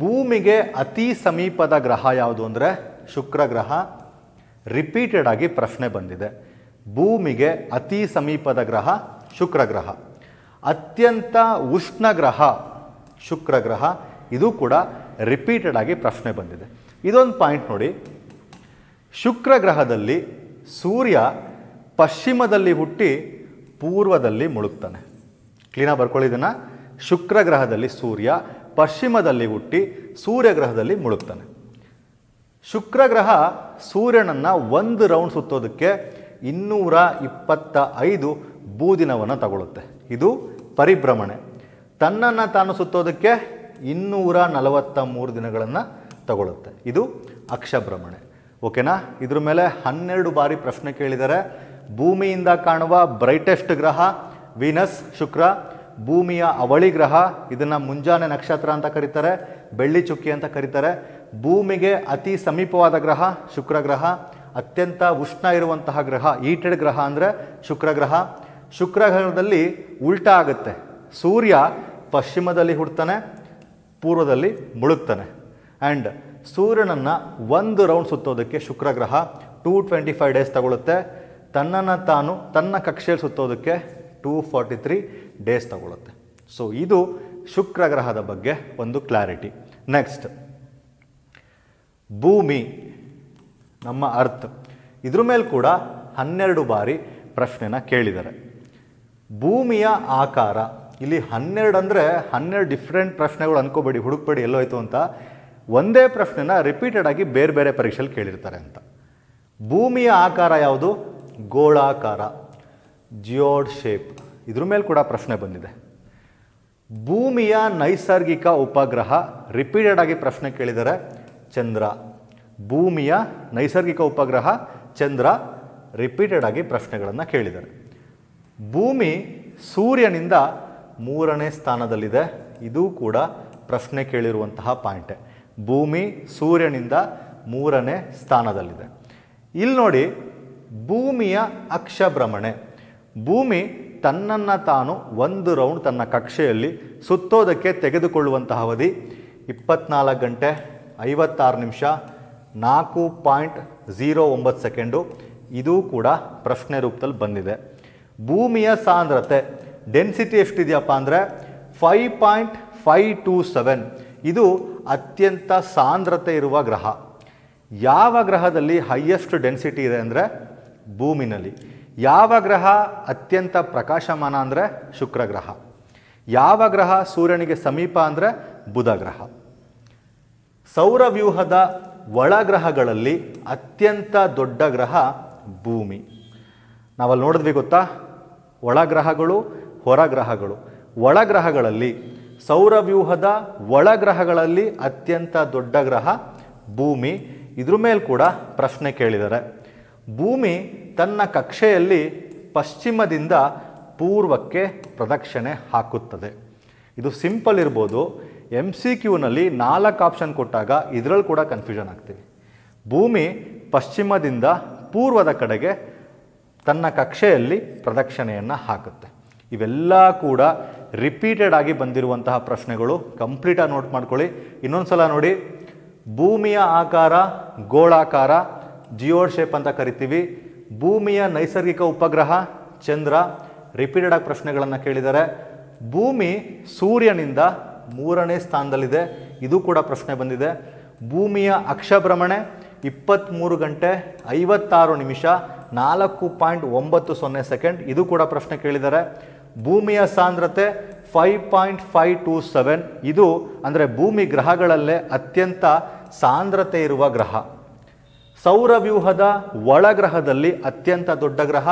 ಭೂಮಿಗೆ ಅತಿ ಸಮೀಪದ ಗ್ರಹ ಯಾವುದು ಅಂದರೆ ಶುಕ್ರ ಗ್ರಹ ರಿಪೀಟೆಡ್ ಆಗಿ ಪ್ರಶ್ನೆ ಬಂದಿದೆ ಭೂಮಿಗೆ ಅತಿ ಸಮೀಪದ ಗ್ರಹ ಶುಕ್ರ ಗ್ರಹ ಅತ್ಯಂತ ಉಷ್ಣ ಗ್ರಹ ಶುಕ್ರ ಗ್ರಹ ಇದು ಕೂಡ ರಿಪೀಟೆಡ್ ಆಗಿ ಪ್ರಶ್ನೆ ಬಂದಿದೆ ಇದೊಂದು ಪಾಯಿಂಟ್ ನೋಡಿ ಶುಕ್ರ ಗ್ರಹದಲ್ಲಿ ಸೂರ್ಯ ಪಶ್ಚಿಮದಲ್ಲಿ ಹುಟ್ಟಿ ಪೂರ್ವದಲ್ಲಿ ಮುಳುಗ್ತಾನೆ ಕ್ಲೀನಾಗಿ ಬರ್ಕೊಳ್ಳಿದನ್ನು ಶುಕ್ರ ಗ್ರಹದಲ್ಲಿ ಸೂರ್ಯ ಪಶ್ಚಿಮದಲ್ಲಿ ಹುಟ್ಟಿ ಸೂರ್ಯ ಗ್ರಹದಲ್ಲಿ ಮುಳುಗ್ತಾನೆ ಶುಕ್ರ ಗ್ರಹ ಸೂರ್ಯನನ್ನು ಒಂದು ರೌಂಡ್ ಸುತ್ತೋದಕ್ಕೆ ಇನ್ನೂರ ಇಪ್ಪತ್ತ ಐದು ಬೂದಿನವನ್ನು ತಗೊಳ್ಳುತ್ತೆ ಇದು ಪರಿಭ್ರಮಣೆ ತನ್ನನ್ನು ತಾನು ಸುತ್ತೋದಕ್ಕೆ ಇನ್ನೂರ ನಲವತ್ತ ಮೂರು ದಿನಗಳನ್ನು ತಗೊಳ್ಳುತ್ತೆ ಇದು ಅಕ್ಷಭ್ರಮಣೆ ಓಕೆನಾ ಇದ್ರ ಮೇಲೆ ಹನ್ನೆರಡು ಬಾರಿ ಪ್ರಶ್ನೆ ಕೇಳಿದ್ದಾರೆ ಭೂಮಿಯಿಂದ ಕಾಣುವ ಬ್ರೈಟೆಸ್ಟ್ ಗ್ರಹ ವೀನಸ್ ಶುಕ್ರ ಭೂಮಿಯ ಅವಳಿ ಗ್ರಹ ಇದನ್ನು ಮುಂಜಾನೆ ನಕ್ಷತ್ರ ಅಂತ ಕರೀತಾರೆ ಬೆಳ್ಳಿ ಚುಕ್ಕಿ ಅಂತ ಕರೀತಾರೆ ಭೂಮಿಗೆ ಅತಿ ಸಮೀಪವಾದ ಗ್ರಹ ಶುಕ್ರ ಗ್ರಹ ಅತ್ಯಂತ ಉಷ್ಣ ಇರುವಂತಹ ಗ್ರಹ ಈಟೆಡ್ ಗ್ರಹ ಅಂದರೆ ಶುಕ್ರ ಗ್ರಹ ಶುಕ್ರ ಗ್ರಹದಲ್ಲಿ ಉಲ್ಟಾ ಆಗುತ್ತೆ ಸೂರ್ಯ ಪಶ್ಚಿಮದಲ್ಲಿ ಹುಡ್ತಾನೆ ಪೂರ್ವದಲ್ಲಿ ಮುಳುಗ್ತಾನೆ ಆ್ಯಂಡ್ ಸೂರ್ಯನನ್ನು ಒಂದು ರೌಂಡ್ ಸುತ್ತೋದಕ್ಕೆ ಶುಕ್ರಗ್ರಹ ಟೂ ಟ್ವೆಂಟಿ ಫೈವ್ ಡೇಸ್ ತಗೊಳ್ಳುತ್ತೆ ತನ್ನನ್ನು ತಾನು ತನ್ನ ಕಕ್ಷೆಯಲ್ಲಿ ಸುತ್ತೋದಕ್ಕೆ ಟೂ ಫಾರ್ಟಿ ತ್ರೀ ಡೇಸ್ ತಗೊಳ್ಳುತ್ತೆ ಸೊ ಇದು ಶುಕ್ರಗ್ರಹದ ಬಗ್ಗೆ ಒಂದು ಕ್ಲಾರಿಟಿ ನೆಕ್ಸ್ಟ್ ಭೂಮಿ ನಮ್ಮ ಅರ್ತ್ ಇದ್ರ ಮೇಲೆ ಕೂಡ ಹನ್ನೆರಡು ಬಾರಿ ಪ್ರಶ್ನೆನ ಕೇಳಿದ್ದಾರೆ ಭೂಮಿಯ ಆಕಾರ ಇಲ್ಲಿ ಹನ್ನೆರಡು ಅಂದರೆ ಹನ್ನೆರಡು ಡಿಫ್ರೆಂಟ್ ಪ್ರಶ್ನೆಗಳು ಅನ್ಕೋಬೇಡಿ ಹುಡುಕ್ಬೇಡಿ ಎಲ್ಲೋಯ್ತು ಅಂತ ಒಂದೇ ಪ್ರಶ್ನೆನ ರಿಪೀಟೆಡ್ ಆಗಿ ಬೇರೆ ಬೇರೆ ಪರೀಕ್ಷೆಯಲ್ಲಿ ಕೇಳಿರ್ತಾರೆ ಅಂತ ಭೂಮಿಯ ಆಕಾರ ಯಾವುದು ಗೋಳಾಕಾರ ಜಿಯೋಡ್ ಶೇಪ್ ಇದ್ರ ಮೇಲೆ ಕೂಡ ಪ್ರಶ್ನೆ ಬಂದಿದೆ ಭೂಮಿಯ ನೈಸರ್ಗಿಕ ಉಪಗ್ರಹ ರಿಪೀಟೆಡ್ ಆಗಿ ಪ್ರಶ್ನೆ ಕೇಳಿದರೆ ಚಂದ್ರ ಭೂಮಿಯ ನೈಸರ್ಗಿಕ ಉಪಗ್ರಹ ಚಂದ್ರ ರಿಪೀಟೆಡ್ ಆಗಿ ಪ್ರಶ್ನೆಗಳನ್ನು ಕೇಳಿದ್ದಾರೆ ಭೂಮಿ ಸೂರ್ಯನಿಂದ ಮೂರನೇ ಸ್ಥಾನದಲ್ಲಿದೆ ಇದೂ ಕೂಡ ಪ್ರಶ್ನೆ ಕೇಳಿರುವಂತಹ ಪಾಯಿಂಟೆ ಭೂಮಿ ಸೂರ್ಯನಿಂದ ಮೂರನೇ ಸ್ಥಾನದಲ್ಲಿದೆ ಇಲ್ಲಿ ನೋಡಿ ಭೂಮಿಯ ಅಕ್ಷಭ್ರಮಣೆ ಭೂಮಿ ತನ್ನನ್ನು ತಾನು ಒಂದು ರೌಂಡ್ ತನ್ನ ಕಕ್ಷೆಯಲ್ಲಿ ಸುತ್ತೋದಕ್ಕೆ ತೆಗೆದುಕೊಳ್ಳುವಂತಹ ಅವಧಿ ಇಪ್ಪತ್ನಾಲ್ಕು ಗಂಟೆ ಐವತ್ತಾರು ನಿಮಿಷ ನಾಲ್ಕು ಪಾಯಿಂಟ್ ಝೀರೋ ಒಂಬತ್ತು ಸೆಕೆಂಡು ಇದೂ ಕೂಡ ಪ್ರಶ್ನೆ ರೂಪದಲ್ಲಿ ಬಂದಿದೆ ಭೂಮಿಯ ಸಾಂದ್ರತೆ ಡೆನ್ಸಿಟಿ ಎಷ್ಟಿದೆಯಪ್ಪ ಅಂದರೆ five point five two seven ಇದು ಅತ್ಯಂತ ಸಾಂದ್ರತೆ ಇರುವ ಗ್ರಹ ಯಾವ ಗ್ರಹದಲ್ಲಿ ಹೈಯೆಸ್ಟ್ ಡೆನ್ಸಿಟಿ ಇದೆ ಅಂದರೆ ಭೂಮಿನಲ್ಲಿ ಯಾವ ಗ್ರಹ ಅತ್ಯಂತ ಪ್ರಕಾಶಮಾನ ಅಂದರೆ ಶುಕ್ರ ಗ್ರಹ ಯಾವ ಗ್ರಹ ಸೂರ್ಯನಿಗೆ ಸಮೀಪ ಅಂದರೆ ಬುಧ ಗ್ರಹ ಸೌರವ್ಯೂಹದ ಒಳಗ್ರಹಗಳಲ್ಲಿ ಅತ್ಯಂತ ದೊಡ್ಡ ಗ್ರಹ ಭೂಮಿ ನಾವಲ್ಲಿ ನೋಡಿದ್ವಿ ಗೊತ್ತಾ ಒಳಗ್ರಹಗಳು ಹೊರಗ್ರಹಗಳು ಒಳಗ್ರಹಗಳಲ್ಲಿ ಸೌರವ್ಯೂಹದ ಒಳಗ್ರಹಗಳಲ್ಲಿ ಅತ್ಯಂತ ದೊಡ್ಡ ಗ್ರಹ ಭೂಮಿ ಇದ್ರ ಮೇಲೆ ಕೂಡ ಪ್ರಶ್ನೆ ಕೇಳಿದ್ದಾರೆ ಭೂಮಿ ತನ್ನ ಕಕ್ಷೆಯಲ್ಲಿ ಪಶ್ಚಿಮದಿಂದ ಪೂರ್ವಕ್ಕೆ ಪ್ರದಕ್ಷಿಣೆ ಹಾಕುತ್ತದೆ ಇದು ಸಿಂಪಲ್ ಇರ್ಬೋದು ಎಮ್ ಸಿ ಕ್ಯೂನಲ್ಲಿ ನಾಲ್ಕು ಆಪ್ಷನ್ ಕೊಟ್ಟಾಗ ಇದರಲ್ಲಿ ಕೂಡ ಕನ್ಫ್ಯೂಷನ್ ಆಗ್ತೀವಿ ಭೂಮಿ ಪಶ್ಚಿಮದಿಂದ ಪೂರ್ವದ ಕಡೆಗೆ ತನ್ನ ಕಕ್ಷೆಯಲ್ಲಿ ಪ್ರದಕ್ಷಿಣೆಯನ್ನು ಹಾಕುತ್ತೆ ಇವೆಲ್ಲ ಕೂಡ ರಿಪೀಟೆಡ್ ಆಗಿ ಬಂದಿರುವಂತಹ ಪ್ರಶ್ನೆಗಳು ಕಂಪ್ಲೀಟಾಗಿ ನೋಟ್ ಮಾಡ್ಕೊಳ್ಳಿ ಇನ್ನೊಂದು ಸಲ ನೋಡಿ ಭೂಮಿಯ ಆಕಾರ ಗೋಳಾಕಾರ ಜಿಯೋಡ್ ಶೇಪ್ ಅಂತ ಕರಿತೀವಿ ಭೂಮಿಯ ನೈಸರ್ಗಿಕ ಉಪಗ್ರಹ ಚಂದ್ರ ರಿಪೀಟೆಡ್ ಆಗಿ ಪ್ರಶ್ನೆಗಳನ್ನು ಕೇಳಿದ್ದಾರೆ ಭೂಮಿ ಸೂರ್ಯನಿಂದ ಮೂರನೇ ಸ್ಥಾನದಲ್ಲಿದೆ ಇದು ಕೂಡ ಪ್ರಶ್ನೆ ಬಂದಿದೆ ಭೂಮಿಯ ಅಕ್ಷಭ್ರಮಣೆ ಇಪ್ಪತ್ತ್ಮೂರು ಗಂಟೆ ಐವತ್ತಾರು ನಿಮಿಷ ನಾಲ್ಕು ಪಾಯಿಂಟ್ ಒಂಬತ್ತು ಸೊನ್ನೆ ಸೆಕೆಂಡ್ ಇದು ಕೂಡ ಪ್ರಶ್ನೆ ಕೇಳಿದ್ದಾರೆ ಭೂಮಿಯ ಸಾಂದ್ರತೆ five point five two seven ಇದು ಅಂದರೆ ಭೂಮಿ ಗ್ರಹಗಳಲ್ಲೇ ಅತ್ಯಂತ ಸಾಂದ್ರತೆ ಇರುವ ಗ್ರಹ ಸೌರವ್ಯೂಹದ ಒಳಗ್ರಹದಲ್ಲಿ ಅತ್ಯಂತ ದೊಡ್ಡ ಗ್ರಹ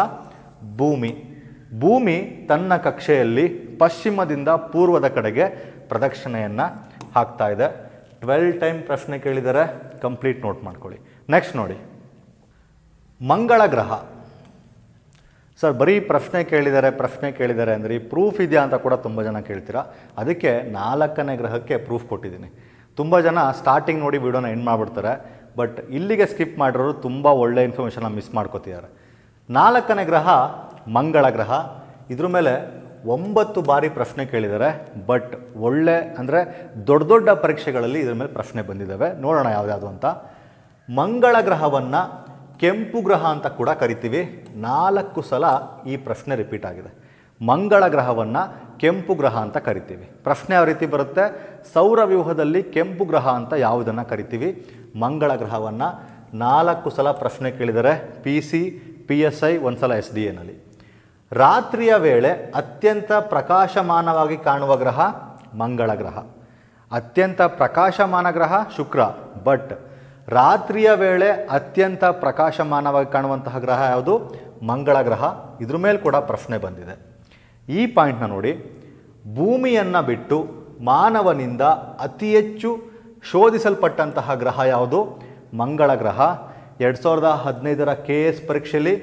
ಭೂಮಿ ಭೂಮಿ ತನ್ನ ಕಕ್ಷೆಯಲ್ಲಿ ಪಶ್ಚಿಮದಿಂದ ಪೂರ್ವದ ಕಡೆಗೆ ಪ್ರದಕ್ಷಿಣೆಯನ್ನು ಹಾಕ್ತಾ ಇದೆ ಟ್ವೆಲ್ ಟೈಮ್ ಪ್ರಶ್ನೆ ಕೇಳಿದರೆ ಕಂಪ್ಲೀಟ್ ನೋಟ್ ಮಾಡ್ಕೊಳ್ಳಿ ನೆಕ್ಸ್ಟ್ ನೋಡಿ ಮಂಗಳ ಗ್ರಹ ಸರ್ ಬರೀ ಪ್ರಶ್ನೆ ಕೇಳಿದ್ದಾರೆ ಪ್ರಶ್ನೆ ಕೇಳಿದ್ದಾರೆ ಅಂದರೆ ಈ ಪ್ರೂಫ್ ಇದೆಯಾ ಅಂತ ಕೂಡ ತುಂಬ ಜನ ಕೇಳ್ತೀರಾ ಅದಕ್ಕೆ ನಾಲ್ಕನೇ ಗ್ರಹಕ್ಕೆ ಪ್ರೂಫ್ ಕೊಟ್ಟಿದ್ದೀನಿ ತುಂಬ ಜನ ಸ್ಟಾರ್ಟಿಂಗ್ ನೋಡಿ ವಿಡಿಯೋನ ಎಂಡ್ ಮಾಡಿಬಿಡ್ತಾರೆ ಬಟ್ ಇಲ್ಲಿಗೆ ಸ್ಕಿಪ್ ಮಾಡಿರೋರು ತುಂಬ ಒಳ್ಳೆ ಇನ್ಫಾರ್ಮೇಷನ್ನ ಮಿಸ್ ಮಾಡ್ಕೋತಿದ್ದಾರೆ ನಾಲ್ಕನೇ ಗ್ರಹ ಮಂಗಳ ಗ್ರಹ ಇದ್ರ ಮೇಲೆ ಒಂಬತ್ತು ಬಾರಿ ಪ್ರಶ್ನೆ ಕೇಳಿದ್ದಾರೆ ಬಟ್ ಒಳ್ಳೆ ಅಂದರೆ ದೊಡ್ಡ ದೊಡ್ಡ ಪರೀಕ್ಷೆಗಳಲ್ಲಿ ಇದ್ರ ಮೇಲೆ ಪ್ರಶ್ನೆ ಬಂದಿದ್ದಾವೆ ನೋಡೋಣ ಯಾವುದ್ಯಾವುದು ಅಂತ ಮಂಗಳ ಗ್ರಹವನ್ನು ಕೆಂಪು ಗ್ರಹ ಅಂತ ಕೂಡ ಕರಿತೀವಿ ನಾಲ್ಕು ಸಲ ಈ ಪ್ರಶ್ನೆ ರಿಪೀಟ್ ಆಗಿದೆ ಮಂಗಳ ಗ್ರಹವನ್ನು ಕೆಂಪು ಗ್ರಹ ಅಂತ ಕರಿತೀವಿ ಪ್ರಶ್ನೆ ಯಾವ ರೀತಿ ಬರುತ್ತೆ ಸೌರ ವ್ಯೂಹದಲ್ಲಿ ಕೆಂಪು ಗ್ರಹ ಅಂತ ಯಾವುದನ್ನು ಕರಿತೀವಿ ಮಂಗಳ ಗ್ರಹವನ್ನು ನಾಲ್ಕು ಸಲ ಪ್ರಶ್ನೆ ಕೇಳಿದರೆ P C P S I ಒಂದು ಸಲ ಎಸ್ ಡಿ ಎನಲ್ಲಿ ರಾತ್ರಿಯ ವೇಳೆ ಅತ್ಯಂತ ಪ್ರಕಾಶಮಾನವಾಗಿ ಕಾಣುವ ಗ್ರಹ ಮಂಗಳ ಗ್ರಹ ಅತ್ಯಂತ ಪ್ರಕಾಶಮಾನ ಗ್ರಹ ಶುಕ್ರ ಬಟ್ ರಾತ್ರಿಯ ವೇಳೆ ಅತ್ಯಂತ ಪ್ರಕಾಶಮಾನವಾಗಿ ಕಾಣುವಂತಹ ಗ್ರಹ ಯಾವುದು ಮಂಗಳ ಗ್ರಹ ಇದ್ರ ಮೇಲೆ ಕೂಡ ಪ್ರಶ್ನೆ ಬಂದಿದೆ ಈ ಪಾಯಿಂಟ್ನ ನೋಡಿ ಭೂಮಿಯನ್ನು ಬಿಟ್ಟು ಮಾನವನಿಂದ ಅತಿ ಹೆಚ್ಚು ಶೋಧಿಸಲ್ಪಟ್ಟಂತಹ ಗ್ರಹ ಯಾವುದು ಮಂಗಳ ಗ್ರಹ ಎರಡು ಸಾವಿರದ ಹದಿನೈದರ ಕೆ ಎಸ್ ಪರೀಕ್ಷೆಯಲ್ಲಿ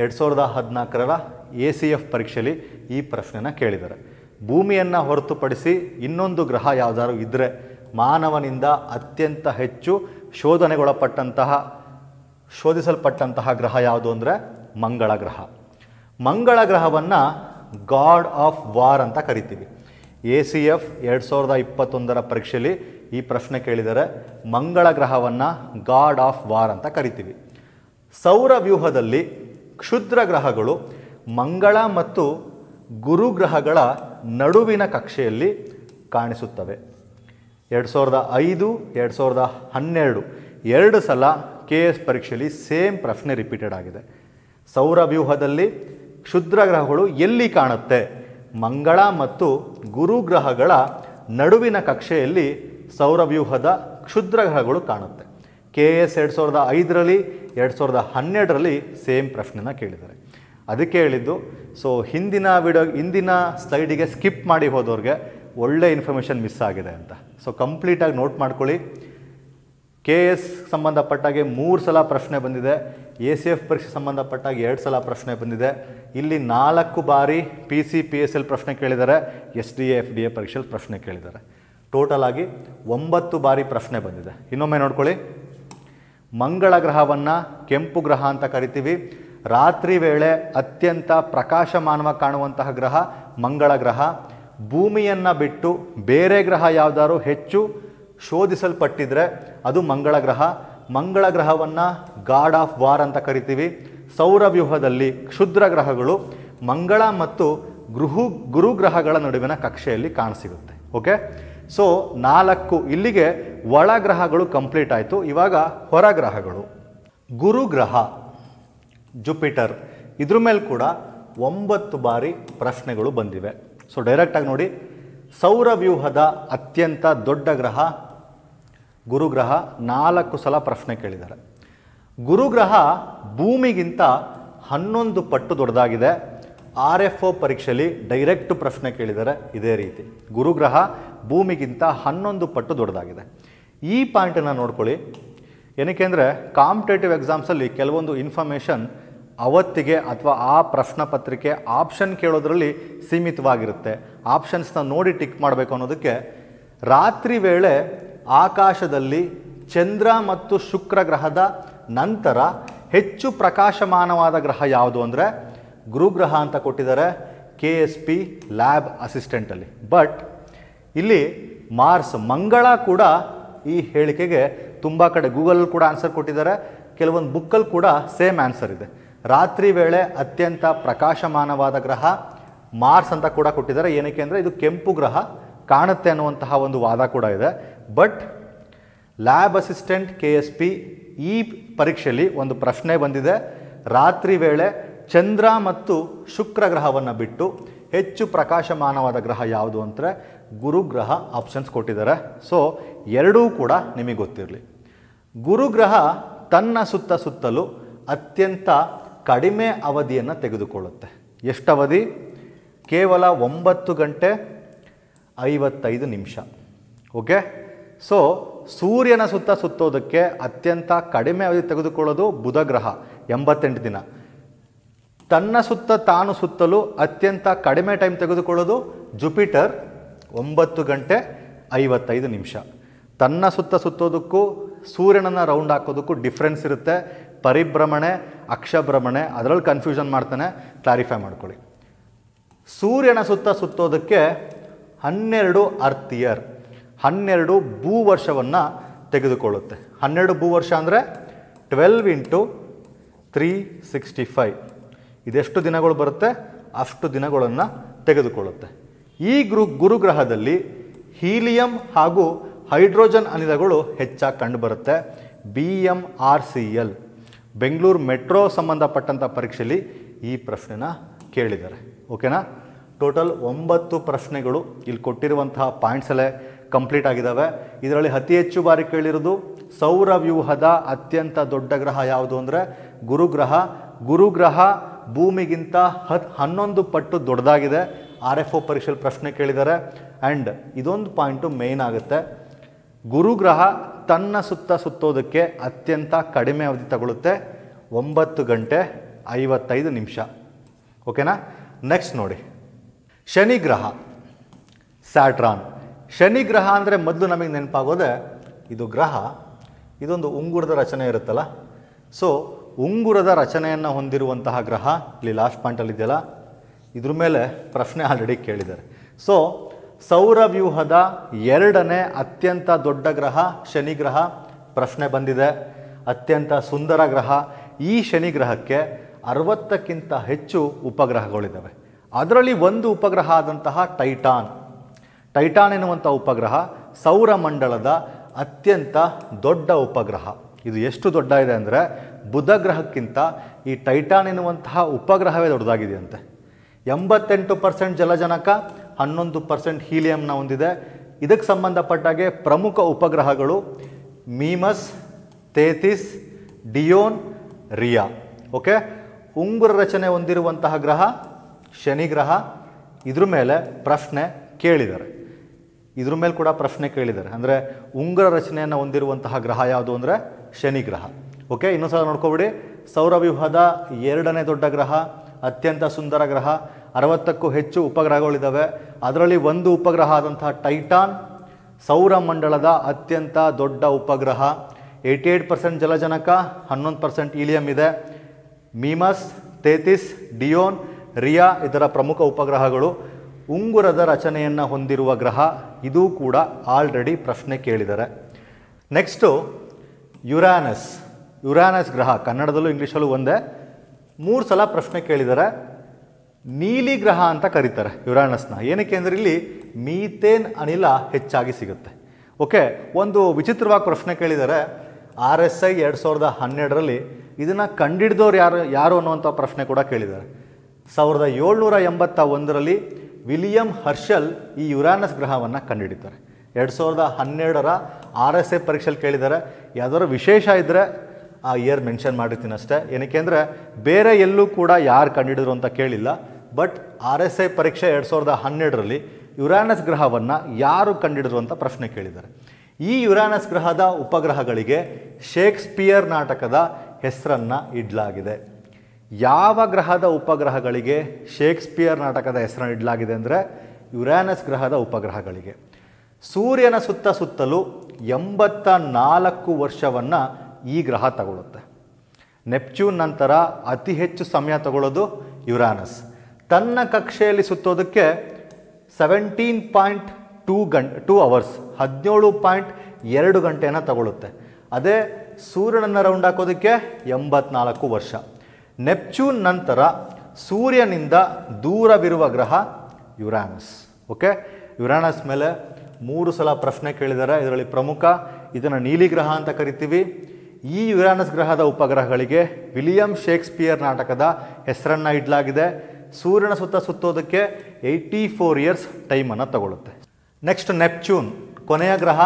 ಎರಡು ಸಾವಿರದ ಹದಿನಾಲ್ಕರ ಎ ಸಿ ಎಫ್ ಪರೀಕ್ಷೆಯಲ್ಲಿ ಈ ಪ್ರಶ್ನೆನ ಕೇಳಿದ್ದಾರೆ ಭೂಮಿಯನ್ನು ಹೊರತುಪಡಿಸಿ ಇನ್ನೊಂದು ಗ್ರಹ ಯಾವುದಾದ್ರು ಇದ್ದರೆ ಮಾನವನಿಂದ ಅತ್ಯಂತ ಹೆಚ್ಚು ಶೋಧನೆಗೊಳಪಟ್ಟಂತಹ ಶೋಧಿಸಲ್ಪಟ್ಟಂತಹ ಗ್ರಹ ಯಾವುದು ಅಂದರೆ ಮಂಗಳ ಗ್ರಹ ಮಂಗಳ ಗ್ರಹವನ್ನು ಗಾಡ್ ಆಫ್ ವಾರ್ ಅಂತ ಕರಿತೀವಿ ಎ ಸಿ ಎಫ್ ಎರಡು ಸಾವಿರದ ಇಪ್ಪತ್ತೊಂದರ ಪರೀಕ್ಷೆಯಲ್ಲಿ ಈ ಪ್ರಶ್ನೆ ಕೇಳಿದರೆ ಮಂಗಳ ಗ್ರಹವನ್ನು ಗಾಡ್ ಆಫ್ ವಾರ್ ಅಂತ ಕರಿತೀವಿ ಸೌರ ವ್ಯೂಹದಲ್ಲಿ ಕ್ಷುದ್ರ ಗ್ರಹಗಳು ಮಂಗಳ ಮತ್ತು ಗುರುಗ್ರಹಗಳ ನಡುವಿನ ಕಕ್ಷೆಯಲ್ಲಿ ಕಾಣಿಸುತ್ತವೆ ಎರಡು ಸಾವಿರದ ಐದು ಎರಡು ಸಾವಿರದ ಹನ್ನೆರಡು ಎರಡು ಸಲ ಕೆ ಎಸ್ ಪರೀಕ್ಷೆಯಲ್ಲಿ ಸೇಮ್ ಪ್ರಶ್ನೆ ರಿಪೀಟೆಡ್ ಆಗಿದೆ ಸೌರ ವ್ಯೂಹದಲ್ಲಿ ಕ್ಷುದ್ರ ಗ್ರಹಗಳು ಎಲ್ಲಿ ಕಾಣುತ್ತೆ ಮಂಗಳ ಮತ್ತು ಗುರುಗ್ರಹಗಳ ನಡುವಿನ ಕಕ್ಷೆಯಲ್ಲಿ ವ್ಯೂಹದ ಕ್ಷುದ್ರ ಗ್ರಹಗಳು ಕಾಣುತ್ತೆ ಕೆ ಎಸ್ ಎರಡು ಸಾವಿರದ ಐದರಲ್ಲಿ ಎರಡು ಸಾವಿರದ ಹನ್ನೆರಡರಲ್ಲಿ ಸೇಮ್ ಪ್ರಶ್ನೆನ ಕೇಳಿದ್ದಾರೆ ಅದಕ್ಕೆ ಹೇಳಿದ್ದು ಸೊ ಹಿಂದಿನ ವಿಡಿಯೋ ಹಿಂದಿನ ಸ್ಲೈಡಿಗೆ ಸ್ಕಿಪ್ ಮಾಡಿ ಹೋದವ್ರಿಗೆ ಒಳ್ಳೆ ಇನ್ಫಾರ್ಮೇಷನ್ ಮಿಸ್ ಆಗಿದೆ ಅಂತ ಸೊ ಕಂಪ್ಲೀಟಾಗಿ ನೋಟ್ ಮಾಡ್ಕೊಳ್ಳಿ ಕೆ ಎಸ್ ಸಂಬಂಧಪಟ್ಟಾಗೆ ಮೂರು ಸಲ ಪ್ರಶ್ನೆ ಬಂದಿದೆ ಎ ಸಿ ಎಫ್ ಪರೀಕ್ಷೆ ಸಂಬಂಧಪಟ್ಟಾಗ ಎರಡು ಸಲ ಪ್ರಶ್ನೆ ಬಂದಿದೆ ಇಲ್ಲಿ ನಾಲ್ಕು ಬಾರಿ P C P S L ಪ್ರಶ್ನೆ ಕೇಳಿದ್ದಾರೆ S D A F D A ಪರೀಕ್ಷೆಯಲ್ಲಿ ಪ್ರಶ್ನೆ ಕೇಳಿದ್ದಾರೆ ಟೋಟಲ್ ಆಗಿ ಒಂಬತ್ತು ಬಾರಿ ಪ್ರಶ್ನೆ ಬಂದಿದೆ ಇನ್ನೊಮ್ಮೆ ನೋಡ್ಕೊಳ್ಳಿ ಮಂಗಳ ಗ್ರಹವನ್ನು ಕೆಂಪು ಗ್ರಹ ಅಂತ ಕರಿತೀವಿ ರಾತ್ರಿ ವೇಳೆ ಅತ್ಯಂತ ಪ್ರಕಾಶಮಾನವಾಗಿ ಕಾಣುವಂತಹ ಗ್ರಹ ಮಂಗಳ ಗ್ರಹ ಭೂಮಿಯನ್ನು ಬಿಟ್ಟು ಬೇರೆ ಗ್ರಹ ಯಾವುದಾದ್ರು ಹೆಚ್ಚು ಶೋಧಿಸಲ್ಪಟ್ಟಿದ್ರೆ ಅದು ಮಂಗಳ ಗ್ರಹ ಮಂಗಳ ಗ್ರಹವನ್ನು ಗಾಡ್ ಆಫ್ ವಾರ್ ಅಂತ ಕರಿತೀವಿ ಸೌರವ್ಯೂಹದಲ್ಲಿ ಕ್ಷುದ್ರ ಗ್ರಹಗಳು ಮಂಗಳ ಮತ್ತು ಗೃಹು ಗುರುಗ್ರಹಗಳ ನಡುವಿನ ಕಕ್ಷೆಯಲ್ಲಿ ಕಾಣಸಿಗುತ್ತೆ ಓಕೆ ಸೊ ನಾಲ್ಕು ಇಲ್ಲಿಗೆ ಒಳಗ್ರಹಗಳು ಕಂಪ್ಲೀಟ್ ಆಯಿತು ಇವಾಗ ಹೊರಗ್ರಹಗಳು ಗುರುಗ್ರಹ ಜುಪಿಟರ್ ಇದ್ರ ಮೇಲೆ ಕೂಡ ಒಂಬತ್ತು ಬಾರಿ ಪ್ರಶ್ನೆಗಳು ಬಂದಿವೆ ಸೊ ಡೈರೆಕ್ಟಾಗಿ ನೋಡಿ ಸೌರವ್ಯೂಹದ ಅತ್ಯಂತ ದೊಡ್ಡ ಗ್ರಹ ಗುರುಗ್ರಹ ನಾಲ್ಕು ಸಲ ಪ್ರಶ್ನೆ ಕೇಳಿದ್ದಾರೆ ಗುರುಗ್ರಹ ಭೂಮಿಗಿಂತ ಹನ್ನೊಂದು ಪಟ್ಟು ದೊಡ್ಡದಾಗಿದೆ ಆರ್ ಎಫ್ ಒ ಪರೀಕ್ಷೆಯಲ್ಲಿ ಡೈರೆಕ್ಟ್ ಪ್ರಶ್ನೆ ಕೇಳಿದ್ದಾರೆ ಇದೇ ರೀತಿ ಗುರುಗ್ರಹ ಭೂಮಿಗಿಂತ ಹನ್ನೊಂದು ಪಟ್ಟು ದೊಡ್ಡದಾಗಿದೆ ಈ ಪಾಯಿಂಟನ್ನು ನೋಡ್ಕೊಳ್ಳಿ ಏನಕ್ಕೆ ಅಂದರೆ ಕಾಂಪಿಟೇಟಿವ್ ಎಕ್ಸಾಮ್ಸಲ್ಲಿ ಕೆಲವೊಂದು ಇನ್ಫಾರ್ಮೇಷನ್ ಅವತ್ತಿಗೆ ಅಥವಾ ಆ ಪ್ರಶ್ನೆ ಪತ್ರಿಕೆ ಆಪ್ಷನ್ ಕೇಳೋದ್ರಲ್ಲಿ ಸೀಮಿತವಾಗಿರುತ್ತೆ ಆಪ್ಷನ್ಸ್ನ ನೋಡಿ ಟಿಕ್ ಮಾಡಬೇಕು ಅನ್ನೋದಕ್ಕೆ ರಾತ್ರಿ ವೇಳೆ ಆಕಾಶದಲ್ಲಿ ಚಂದ್ರ ಮತ್ತು ಶುಕ್ರ ಗ್ರಹದ ನಂತರ ಹೆಚ್ಚು ಪ್ರಕಾಶಮಾನವಾದ ಗ್ರಹ ಯಾವುದು ಅಂದರೆ ಗುರುಗ್ರಹ ಅಂತ ಕೊಟ್ಟಿದ್ದಾರೆ ಕೆ ಎಸ್ ಪಿ ಲ್ಯಾಬ್ ಅಸಿಸ್ಟೆಂಟಲ್ಲಿ ಬಟ್ ಇಲ್ಲಿ ಮಾರ್ಸ್ ಮಂಗಳ ಕೂಡ ಈ ಹೇಳಿಕೆಗೆ ತುಂಬ ಕಡೆ ಗೂಗಲ್ ಕೂಡ ಆನ್ಸರ್ ಕೊಟ್ಟಿದ್ದಾರೆ ಕೆಲವೊಂದು ಬುಕ್ಕಲ್ಲಿ ಕೂಡ ಸೇಮ್ ಆನ್ಸರ್ ಇದೆ ರಾತ್ರಿ ವೇಳೆ ಅತ್ಯಂತ ಪ್ರಕಾಶಮಾನವಾದ ಗ್ರಹ ಮಾರ್ಸ್ ಅಂತ ಕೂಡ ಕೊಟ್ಟಿದ್ದಾರೆ ಏನಕ್ಕೆ ಅಂದರೆ ಇದು ಕೆಂಪು ಗ್ರಹ ಕಾಣುತ್ತೆ ಅನ್ನುವಂತಹ ಒಂದು ವಾದ ಕೂಡ ಇದೆ but lab assistant K S P ಈ ಪರೀಕ್ಷೆಯಲ್ಲಿ ಒಂದು ಪ್ರಶ್ನೆ ಬಂದಿದೆ ರಾತ್ರಿ ವೇಳೆ ಚಂದ್ರ ಮತ್ತು ಶುಕ್ರ ಗ್ರಹವನ್ನು ಬಿಟ್ಟು ಹೆಚ್ಚು ಪ್ರಕಾಶಮಾನವಾದ ಗ್ರಹ ಯಾವುದು ಅಂದರೆ ಗುರುಗ್ರಹ ಆಪ್ಷನ್ಸ್ ಕೊಟ್ಟಿದ್ದಾರೆ ಸೊ ಎರಡೂ ಕೂಡ ನಿಮಗೆ ಗೊತ್ತಿರಲಿ ಗುರುಗ್ರಹ ತನ್ನ ಸುತ್ತ ಸುತ್ತಲೂ ಅತ್ಯಂತ ಕಡಿಮೆ ಅವಧಿಯನ್ನು ತೆಗೆದುಕೊಳ್ಳುತ್ತೆ ಎಷ್ಟು ಅವಧಿ ಕೇವಲ ಒಂಬತ್ತು ಗಂಟೆ ಐವತ್ತೈದು ನಿಮಿಷ ಓಕೆ ಸೊ ಸೂರ್ಯನ ಸುತ್ತ ಸುತ್ತೋದಕ್ಕೆ ಅತ್ಯಂತ ಕಡಿಮೆ ಅವಧಿ ತೆಗೆದುಕೊಳ್ಳೋದು ಬುಧಗ್ರಹ ಎಂಬತ್ತೆಂಟು ದಿನ ತನ್ನ ಸುತ್ತ ತಾನು ಸುತ್ತಲು ಅತ್ಯಂತ ಕಡಿಮೆ ಟೈಮ್ ತೆಗೆದುಕೊಳ್ಳೋದು ಜುಪಿಟರ್ ಒಂಬತ್ತು ಗಂಟೆ ಐವತ್ತೈದು ನಿಮಿಷ ತನ್ನ ಸುತ್ತ ಸುತ್ತೋದಕ್ಕೂ ಸೂರ್ಯನನ್ನು ರೌಂಡ್ ಹಾಕೋದಕ್ಕೂ ಡಿಫ್ರೆನ್ಸ್ ಇರುತ್ತೆ ಪರಿಭ್ರಮಣೆ ಅಕ್ಷಭ್ರಮಣೆ ಅದರಲ್ಲಿ ಕನ್ಫ್ಯೂಷನ್ ಮಾಡ್ತಾನೆ ಕ್ಲಾರಿಫೈ ಮಾಡ್ಕೊಳ್ಳಿ ಸೂರ್ಯನ ಸುತ್ತ ಸುತ್ತೋದಕ್ಕೆ ಹನ್ನೆರಡು ಅರ್ತ್ ಇಯರ್ ಹನ್ನೆರಡು ಭೂ ವರ್ಷವನ್ನು ತೆಗೆದುಕೊಳ್ಳುತ್ತೆ ಹನ್ನೆರಡು ಭೂ ವರ್ಷ ಅಂದರೆ twelve into three sixty five ಇದೆಷ್ಟು ದಿನಗಳು ಬರುತ್ತೆ ಅಷ್ಟು ದಿನಗಳನ್ನು ತೆಗೆದುಕೊಳ್ಳುತ್ತೆ ಈ ಗುರು ಗುರುಗ್ರಹದಲ್ಲಿ ಹೀಲಿಯಂ ಹಾಗೂ ಹೈಡ್ರೋಜನ್ ಅನಿಲಗಳು ಹೆಚ್ಚಾಗಿ ಕಂಡುಬರುತ್ತೆ B M R C L Bengaluru metro ಸಂಬಂಧಪಟ್ಟಂಥ ಪರೀಕ್ಷೆಯಲ್ಲಿ ಈ ಪ್ರಶ್ನೆನ ಕೇಳಿದ್ದಾರೆ ಓಕೆನಾ ಟೋಟಲ್ ಒಂಬತ್ತು ಪ್ರಶ್ನೆಗಳು ಇಲ್ಲಿ ಕೊಟ್ಟಿರುವಂತಹ ಪಾಯಿಂಟ್ಸಲ್ಲೇ ಕಂಪ್ಲೀಟ್ ಆಗಿದ್ದಾವೆ ಇದರಲ್ಲಿ ಅತಿ ಹೆಚ್ಚು ಬಾರಿ ಕೇಳಿರೋದು ಸೌರವ್ಯೂಹದ ಅತ್ಯಂತ ದೊಡ್ಡ ಗ್ರಹ ಯಾವುದು ಅಂದರೆ ಗುರುಗ್ರಹ ಗುರುಗ್ರಹ ಭೂಮಿಗಿಂತ ಹತ್ ಹನ್ನೊಂದು ಪಟ್ಟು ದೊಡ್ಡದಾಗಿದೆ ಆರ್ ಎಫ್ ಒ ಪರೀಕ್ಷೆಯಲ್ಲಿ ಪ್ರಶ್ನೆ ಕೇಳಿದ್ದಾರೆ ಆ್ಯಂಡ್ ಇದೊಂದು ಪಾಯಿಂಟು ಮೇಯ್ನ್ ಆಗುತ್ತೆ ಗುರುಗ್ರಹ ತನ್ನ ಸುತ್ತ ಸುತ್ತೋದಕ್ಕೆ ಅತ್ಯಂತ ಕಡಿಮೆ ಅವಧಿ ತಗೊಳ್ಳುತ್ತೆ ಒಂಬತ್ತು ಗಂಟೆ ಐವತ್ತೈದು ನಿಮಿಷ ಓಕೆನಾ ನೆಕ್ಸ್ಟ್ ನೋಡಿ ಶನಿ ಗ್ರಹ ಸ್ಯಾಟ್ರಾನ್ ಗ್ರಹ ಅಂದರೆ ಮೊದಲು ನಮಗೆ ನೆನಪಾಗೋದೆ ಇದು ಗ್ರಹ ಇದೊಂದು ಉಂಗುರದ ರಚನೆ ಇರುತ್ತಲ್ಲ ಸೊ ಉಂಗುರದ ರಚನೆಯನ್ನು ಹೊಂದಿರುವಂತಹ ಗ್ರಹ ಇಲ್ಲಿ ಲಾಸ್ಟ್ ಪಾಯಿಂಟಲ್ಲಿ ಇದೆಯಲ್ಲ ಇದ್ರ ಮೇಲೆ ಪ್ರಶ್ನೆ ಆಲ್ರೆಡಿ ಕೇಳಿದ್ದಾರೆ ಸೊ ಸೌರವ್ಯೂಹದ ಎರಡನೇ ಅತ್ಯಂತ ದೊಡ್ಡ ಗ್ರಹ ಶನಿಗ್ರಹ ಪ್ರಶ್ನೆ ಬಂದಿದೆ ಅತ್ಯಂತ ಸುಂದರ ಗ್ರಹ ಈ ಶನಿಗ್ರಹಕ್ಕೆ ಅರವತ್ತಕ್ಕಿಂತ ಹೆಚ್ಚು ಉಪಗ್ರಹಗಳಿದ್ದಾವೆ ಅದರಲ್ಲಿ ಒಂದು ಉಪಗ್ರಹ ಆದಂತಹ ಟೈಟಾನ್ ಟೈಟಾನ್ ಎನ್ನುವಂಥ ಉಪಗ್ರಹ ಸೌರಮಂಡಲದ ಅತ್ಯಂತ ದೊಡ್ಡ ಉಪಗ್ರಹ ಇದು ಎಷ್ಟು ದೊಡ್ಡ ಇದೆ ಅಂದರೆ ಬುಧ ಗ್ರಹಕ್ಕಿಂತ ಈ ಟೈಟಾನ್ ಎನ್ನುವಂತಹ ಉಪಗ್ರಹವೇ ದೊಡ್ಡದಾಗಿದೆಯಂತೆ ಎಂಬತ್ತೆಂಟು ಪರ್ಸೆಂಟ್ ಜಲಜನಕ ಹನ್ನೊಂದು ಪರ್ಸೆಂಟ್ ಹೀಲಿಯಂನ ಹೊಂದಿದೆ ಇದಕ್ಕೆ ಸಂಬಂಧಪಟ್ಟಾಗೆ ಪ್ರಮುಖ ಉಪಗ್ರಹಗಳು ಮೀಮಸ್ ತೇತಿಸ್ ಡಿಯೋನ್ ರಿಯಾ ಓಕೆ ಉಂಗುರ ರಚನೆ ಹೊಂದಿರುವಂತಹ ಗ್ರಹ ಶನಿ ಗ್ರಹ ಇದ್ರ ಮೇಲೆ ಪ್ರಶ್ನೆ ಕೇಳಿದ್ದಾರೆ ಇದ್ರ ಮೇಲೆ ಕೂಡ ಪ್ರಶ್ನೆ ಕೇಳಿದ್ದಾರೆ ಅಂದರೆ ಉಂಗುರ ರಚನೆಯನ್ನು ಹೊಂದಿರುವಂತಹ ಗ್ರಹ ಯಾವುದು ಅಂದರೆ ಶನಿ ಗ್ರಹ ಓಕೆ ಇನ್ನೊಂದು ಸಲ ನೋಡ್ಕೊಬಿಡಿ ಸೌರವ್ಯೂಹದ ಎರಡನೇ ದೊಡ್ಡ ಗ್ರಹ ಅತ್ಯಂತ ಸುಂದರ ಗ್ರಹ ಅರವತ್ತಕ್ಕೂ ಹೆಚ್ಚು ಉಪಗ್ರಹಗಳಿದ್ದಾವೆ ಅದರಲ್ಲಿ ಒಂದು ಉಪಗ್ರಹ ಆದಂತಹ ಟೈಟಾನ್ ಸೌರಮಂಡಲದ ಅತ್ಯಂತ ದೊಡ್ಡ ಉಪಗ್ರಹ ಏಯ್ಟಿ ಏಟ್ ಪರ್ಸೆಂಟ್ ಜಲಜನಕ ಹನ್ನೊಂದು ಪರ್ಸೆಂಟ್ ಈಲಿಯಂ ಇದೆ ಮೀಮಸ್ ತೇತಿಸ್ ಡಿಯೋನ್ ರಿಯಾ ಇದರ ಪ್ರಮುಖ ಉಪಗ್ರಹಗಳು ಉಂಗುರದ ರಚನೆಯನ್ನು ಹೊಂದಿರುವ ಗ್ರಹ ಇದೂ ಕೂಡ ಆಲ್ರೆಡಿ ಪ್ರಶ್ನೆ ಕೇಳಿದ್ದಾರೆ ನೆಕ್ಸ್ಟು ಯುರಾನಸ್ ಯುರಾನಸ್ ಗ್ರಹ ಕನ್ನಡದಲ್ಲೂ ಇಂಗ್ಲೀಷಲ್ಲೂ ಒಂದೇ ಮೂರು ಸಲ ಪ್ರಶ್ನೆ ಕೇಳಿದ್ದಾರೆ ನೀಲಿ ಗ್ರಹ ಅಂತ ಕರೀತಾರೆ ಯುರಾನಸ್ನ ಏನಕ್ಕೆ ಅಂದರೆ ಇಲ್ಲಿ ಮೀಥೇನ್ ಅನಿಲ ಹೆಚ್ಚಾಗಿ ಸಿಗುತ್ತೆ ಓಕೆ ಒಂದು ವಿಚಿತ್ರವಾಗಿ ಪ್ರಶ್ನೆ ಕೇಳಿದರೆ ಆರ್ ಎಸ್ ಐ ಎರಡು ಸಾವಿರದ ಹನ್ನೆರಡರಲ್ಲಿ ಇದನ್ನು ಕಂಡಿಡ್ದವ್ರು ಯಾರು ಯಾರು ಅನ್ನುವಂಥ ಪ್ರಶ್ನೆ ಕೂಡ ಕೇಳಿದ್ದಾರೆ ಸಾವಿರದ ಏಳ್ನೂರ ಎಂಬತ್ತ ಒಂದರಲ್ಲಿ ವಿಲಿಯಂ ಹರ್ಷಲ್ ಈ ಯುರಾನಸ್ ಗ್ರಹವನ್ನು ಕಂಡುಹಿಡಿತಾರೆ ಎರಡು ಸಾವಿರದ ಹನ್ನೆರಡರ ಆರ್ ಎಸ್ ಐ ಪರೀಕ್ಷೆಯಲ್ಲಿ ಕೇಳಿದ್ದಾರೆ ಯಾವುದಾದ್ರು ವಿಶೇಷ ಇದ್ದರೆ ಆ ಇಯರ್ ಮೆನ್ಷನ್ ಮಾಡಿರ್ತೀನಿ ಅಷ್ಟೇ ಏನಕ್ಕೆ ಅಂದರೆ ಬೇರೆ ಎಲ್ಲೂ ಕೂಡ ಯಾರು ಕಂಡಿಡಿದ್ರು ಅಂತ ಕೇಳಿಲ್ಲ ಬಟ್ ಆರ್ ಎಸ್ ಐ ಪರೀಕ್ಷೆ ಎರಡು ಸಾವಿರದ ಹನ್ನೆರಡರಲ್ಲಿ ಯುರಾನಸ್ ಗ್ರಹವನ್ನು ಯಾರು ಕಂಡಿಡಿದ್ರು ಅಂತ ಪ್ರಶ್ನೆ ಕೇಳಿದ್ದಾರೆ ಈ ಯುರಾನಸ್ ಗ್ರಹದ ಉಪಗ್ರಹಗಳಿಗೆ ಶೇಕ್ಸ್ಪಿಯರ್ ನಾಟಕದ ಹೆಸರನ್ನು ಇಡಲಾಗಿದೆ ಯಾವ ಗ್ರಹದ ಉಪಗ್ರಹಗಳಿಗೆ ಶೇಕ್ಸ್ಪಿಯರ್ ನಾಟಕದ ಹೆಸರನ್ನು ಇಡಲಾಗಿದೆ ಅಂದರೆ ಯುರಾನಸ್ ಗ್ರಹದ ಉಪಗ್ರಹಗಳಿಗೆ ಸೂರ್ಯನ ಸುತ್ತ ಸುತ್ತಲೂ ಎಂಬತ್ತ ನಾಲ್ಕು ವರ್ಷವನ್ನು ಈ ಗ್ರಹ ತಗೊಳ್ಳುತ್ತೆ ನೆಪ್ಚ್ಯೂನ್ ನಂತರ ಅತಿ ಹೆಚ್ಚು ಸಮಯ ತಗೊಳ್ಳೋದು ಯುರಾನಸ್ ತನ್ನ ಕಕ್ಷೆಯಲ್ಲಿ ಸುತ್ತೋದಕ್ಕೆ ಸೆವೆಂಟೀನ್ ಪಾಯಿಂಟ್ ಟೂ ಗಂ ಟೂ ಅವರ್ಸ್ ಹದಿನೇಳು ಪಾಯಿಂಟ್ ಎರಡು ಗಂಟೆಯನ್ನು ತಗೊಳ್ಳುತ್ತೆ ಅದೇ ಸೂರ್ಯನನ್ನು ರೌಂಡ್ ಹಾಕೋದಕ್ಕೆ ಎಂಬತ್ನಾಲ್ಕು ವರ್ಷ ನೆಪ್ಚೂನ್ ನಂತರ ಸೂರ್ಯನಿಂದ ದೂರವಿರುವ ಗ್ರಹ ಯುರಾನಸ್ ಓಕೆ ಯುರಾನಸ್ ಮೇಲೆ ಮೂರು ಸಲ ಪ್ರಶ್ನೆ ಕೇಳಿದ್ದಾರೆ ಇದರಲ್ಲಿ ಪ್ರಮುಖ ಇದನ್ನು ನೀಲಿ ಗ್ರಹ ಅಂತ ಕರಿತೀವಿ ಈ ಯುರಾನಸ್ ಗ್ರಹದ ಉಪಗ್ರಹಗಳಿಗೆ ವಿಲಿಯಂ ಶೇಕ್ಸ್ಪಿಯರ್ ನಾಟಕದ ಹೆಸರನ್ನು ಇಡಲಾಗಿದೆ ಸೂರ್ಯನ ಸುತ್ತ ಸುತ್ತೋದಕ್ಕೆ ಏಯ್ಟಿ ಫೋರ್ ಇಯರ್ಸ್ ಟೈಮನ್ನು ತಗೊಳ್ಳುತ್ತೆ ನೆಕ್ಸ್ಟ್ ನೆಪ್ಚೂನ್ ಕೊನೆಯ ಗ್ರಹ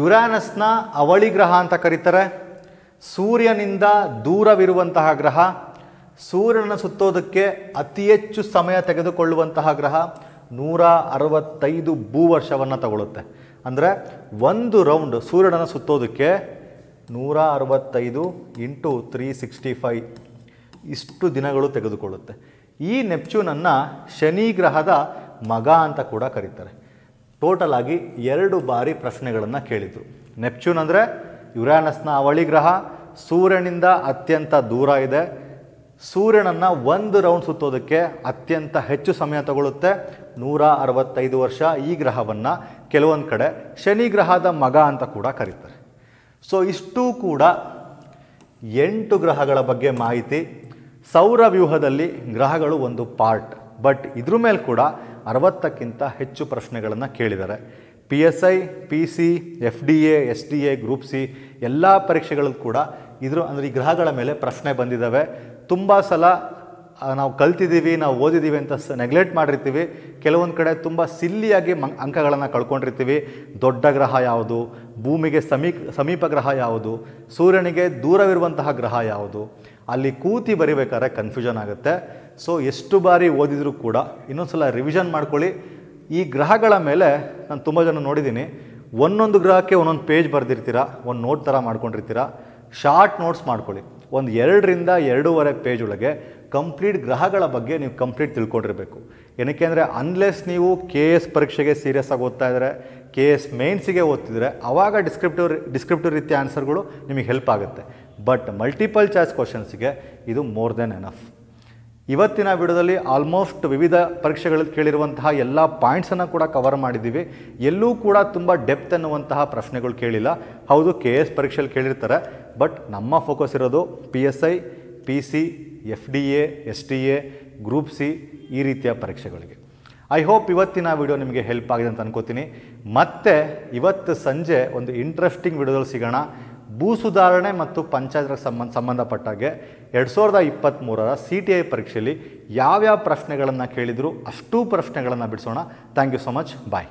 ಯುರಾನಸ್ನ ಅವಳಿ ಗ್ರಹ ಅಂತ ಕರೀತಾರೆ ಸೂರ್ಯನಿಂದ ದೂರವಿರುವಂತಹ ಗ್ರಹ ಸೂರ್ಯನ ಸುತ್ತೋದಕ್ಕೆ ಅತಿ ಹೆಚ್ಚು ಸಮಯ ತೆಗೆದುಕೊಳ್ಳುವಂತಹ ಗ್ರಹ ನೂರ ಅರವತ್ತೈದು ವರ್ಷವನ್ನು ತಗೊಳ್ಳುತ್ತೆ ಅಂದರೆ ಒಂದು ರೌಂಡ್ ಸೂರ್ಯನ ಸುತ್ತೋದಕ್ಕೆ ನೂರ ಅರವತ್ತೈದು ಇಂಟು ತ್ರೀ ಸಿಕ್ಸ್ಟಿ ಫೈ ಇಷ್ಟು ದಿನಗಳು ತೆಗೆದುಕೊಳ್ಳುತ್ತೆ ಈ ನೆಪ್ಚೂನನ್ನು ಶನಿ ಗ್ರಹದ ಮಗ ಅಂತ ಕೂಡ ಕರೀತಾರೆ ಟೋಟಲ್ ಆಗಿ ಎರಡು ಬಾರಿ ಪ್ರಶ್ನೆಗಳನ್ನು ಕೇಳಿದರು ನೆಪ್ಚೂನ್ ಅಂದರೆ ಯುರಾನಸ್ನ ಅವಳಿ ಗ್ರಹ ಸೂರ್ಯನಿಂದ ಅತ್ಯಂತ ದೂರ ಇದೆ ಸೂರ್ಯನನ್ನು ಒಂದು ರೌಂಡ್ ಸುತ್ತೋದಕ್ಕೆ ಅತ್ಯಂತ ಹೆಚ್ಚು ಸಮಯ ತಗೊಳ್ಳುತ್ತೆ ನೂರ ಅರವತ್ತೈದು ವರ್ಷ ಈ ಗ್ರಹವನ್ನು ಕೆಲವೊಂದು ಕಡೆ ಶನಿ ಗ್ರಹದ ಮಗ ಅಂತ ಕೂಡ ಕರೀತಾರೆ ಸೊ ಇಷ್ಟೂ ಕೂಡ ಎಂಟು ಗ್ರಹಗಳ ಬಗ್ಗೆ ಮಾಹಿತಿ ಸೌರ ವ್ಯೂಹದಲ್ಲಿ ಗ್ರಹಗಳು ಒಂದು ಪಾರ್ಟ್ ಬಟ್ ಇದ್ರ ಮೇಲೆ ಕೂಡ ಅರವತ್ತಕ್ಕಿಂತ ಹೆಚ್ಚು ಪ್ರಶ್ನೆಗಳನ್ನು ಕೇಳಿದ್ದಾರೆ P S I P C F D A S D A group C ಎಲ್ಲ ಪರೀಕ್ಷೆಗಳಲ್ಲೂ ಕೂಡ ಇದ್ರ ಅಂದರೆ ಈ ಗ್ರಹಗಳ ಮೇಲೆ ಪ್ರಶ್ನೆ ಬಂದಿದ್ದಾವೆ ತುಂಬ ಸಲ ನಾವು ಕಲ್ತಿದ್ದೀವಿ ನಾವು ಓದಿದ್ದೀವಿ ಅಂತ ಸ ನೆಗ್ಲೆಕ್ಟ್ ಮಾಡಿರ್ತೀವಿ ಕೆಲವೊಂದು ಕಡೆ ತುಂಬ ಸಿಲ್ಲಿಯಾಗಿ ಮ ಅಂಕಗಳನ್ನು ಕಳ್ಕೊಂಡಿರ್ತೀವಿ ದೊಡ್ಡ ಗ್ರಹ ಯಾವುದು ಭೂಮಿಗೆ ಸಮೀಪ ಸಮೀಪ ಗ್ರಹ ಯಾವುದು ಸೂರ್ಯನಿಗೆ ದೂರವಿರುವಂತಹ ಗ್ರಹ ಯಾವುದು ಅಲ್ಲಿ ಕೂತಿ ಬರಿಬೇಕಾದ್ರೆ ಕನ್ಫ್ಯೂಷನ್ ಆಗುತ್ತೆ ಸೊ ಎಷ್ಟು ಬಾರಿ ಓದಿದರೂ ಕೂಡ ಇನ್ನೊಂದ್ಸಲ ರಿವಿಷನ್ ಮಾಡ್ಕೊಳ್ಳಿ ಈ ಗ್ರಹಗಳ ಮೇಲೆ ನಾನು ತುಂಬ ಜನ ನೋಡಿದ್ದೀನಿ ಒಂದೊಂದು ಗ್ರಹಕ್ಕೆ ಒಂದೊಂದು ಪೇಜ್ ಬರೆದಿರ್ತೀರ ಒಂದು ನೋಟ್ ಥರ ಮಾಡ್ಕೊಂಡಿರ್ತೀರ ಶಾರ್ಟ್ ನೋಟ್ಸ್ ಮಾಡ್ಕೊಳ್ಳಿ ಒಂದು ಎರಡರಿಂದ ಎರಡೂವರೆ ಪೇಜ್ ಒಳಗೆ ಕಂಪ್ಲೀಟ್ ಗ್ರಹಗಳ ಬಗ್ಗೆ ನೀವು ಕಂಪ್ಲೀಟ್ ತಿಳ್ಕೊಂಡಿರಬೇಕು ಏನಕ್ಕೆ ಅಂದರೆ ಅನ್ಲೆಸ್ ನೀವು ಕೆ ಎಸ್ ಪರೀಕ್ಷೆಗೆ ಸೀರಿಯಸ್ ಆಗಿ ಓದ್ತಾ ಇದ್ದರೆ ಕೆ ಎಸ್ ಮೇನ್ಸಿಗೆ ಓದ್ತಿದ್ರೆ ಆವಾಗ ಡಿಸ್ಕ್ರಿಪ್ಟಿವ್ ಡಿಸ್ಕ್ರಿಪ್ಟಿವ್ ರೀತಿಯ ಆನ್ಸರ್ಗಳು ನಿಮಗೆ ಹೆಲ್ಪ್ ಆಗುತ್ತೆ ಬಟ್ ಮಲ್ಟಿಪಲ್ ಚಾಯ್ಸ್ ಕ್ವಶನ್ಸ್ಗೆ ಇದು ಮೋರ್ ದೆನ್ ಎನಫ್ ಇವತ್ತಿನ ವಿಡಿಯೋದಲ್ಲಿ ಆಲ್ಮೋಸ್ಟ್ ವಿವಿಧ ಪರೀಕ್ಷೆಗಳಲ್ಲಿ ಕೇಳಿರುವಂತಹ ಎಲ್ಲ ಪಾಯಿಂಟ್ಸನ್ನು ಕೂಡ ಕವರ್ ಮಾಡಿದ್ದೀವಿ ಎಲ್ಲೂ ಕೂಡ ತುಂಬ ಡೆಪ್ತ್ ಅನ್ನುವಂತಹ ಪ್ರಶ್ನೆಗಳು ಕೇಳಿಲ್ಲ ಹೌದು ಕೆ ಎಸ್ ಪರೀಕ್ಷೆಯಲ್ಲಿ ಕೇಳಿರ್ತಾರೆ ಬಟ್ ನಮ್ಮ ಫೋಕಸ್ ಇರೋದು P S I P C F D A S T A group C ಈ ರೀತಿಯ ಪರೀಕ್ಷೆಗಳಿಗೆ ಐ ಹೋಪ್ ಇವತ್ತಿನ ವಿಡಿಯೋ ನಿಮಗೆ ಹೆಲ್ಪ್ ಆಗಿದೆ ಅಂತ ಅನ್ಕೋತೀನಿ ಮತ್ತೆ ಇವತ್ತು ಸಂಜೆ ಒಂದು ಇಂಟ್ರೆಸ್ಟಿಂಗ್ ವಿಡಿಯೋದಲ್ಲಿ ಸಿಗೋಣ ಭೂ ಸುಧಾರಣೆ ಮತ್ತು ಪಂಚಾಯತ್ಗೆ ಸಂಬಂಧ ಸಂಬಂಧಪಟ್ಟಾಗೆ ಎರಡು ಸಾವಿರದ ಇಪ್ಪತ್ತ್ಮೂರರ ಸಿ ಟಿ ಐ ಪರೀಕ್ಷೆಯಲ್ಲಿ ಯಾವ್ಯಾವ ಪ್ರಶ್ನೆಗಳನ್ನು ಕೇಳಿದರೂ ಅಷ್ಟೂ ಪ್ರಶ್ನೆಗಳನ್ನು ಬಿಡಿಸೋಣ thank you so much bye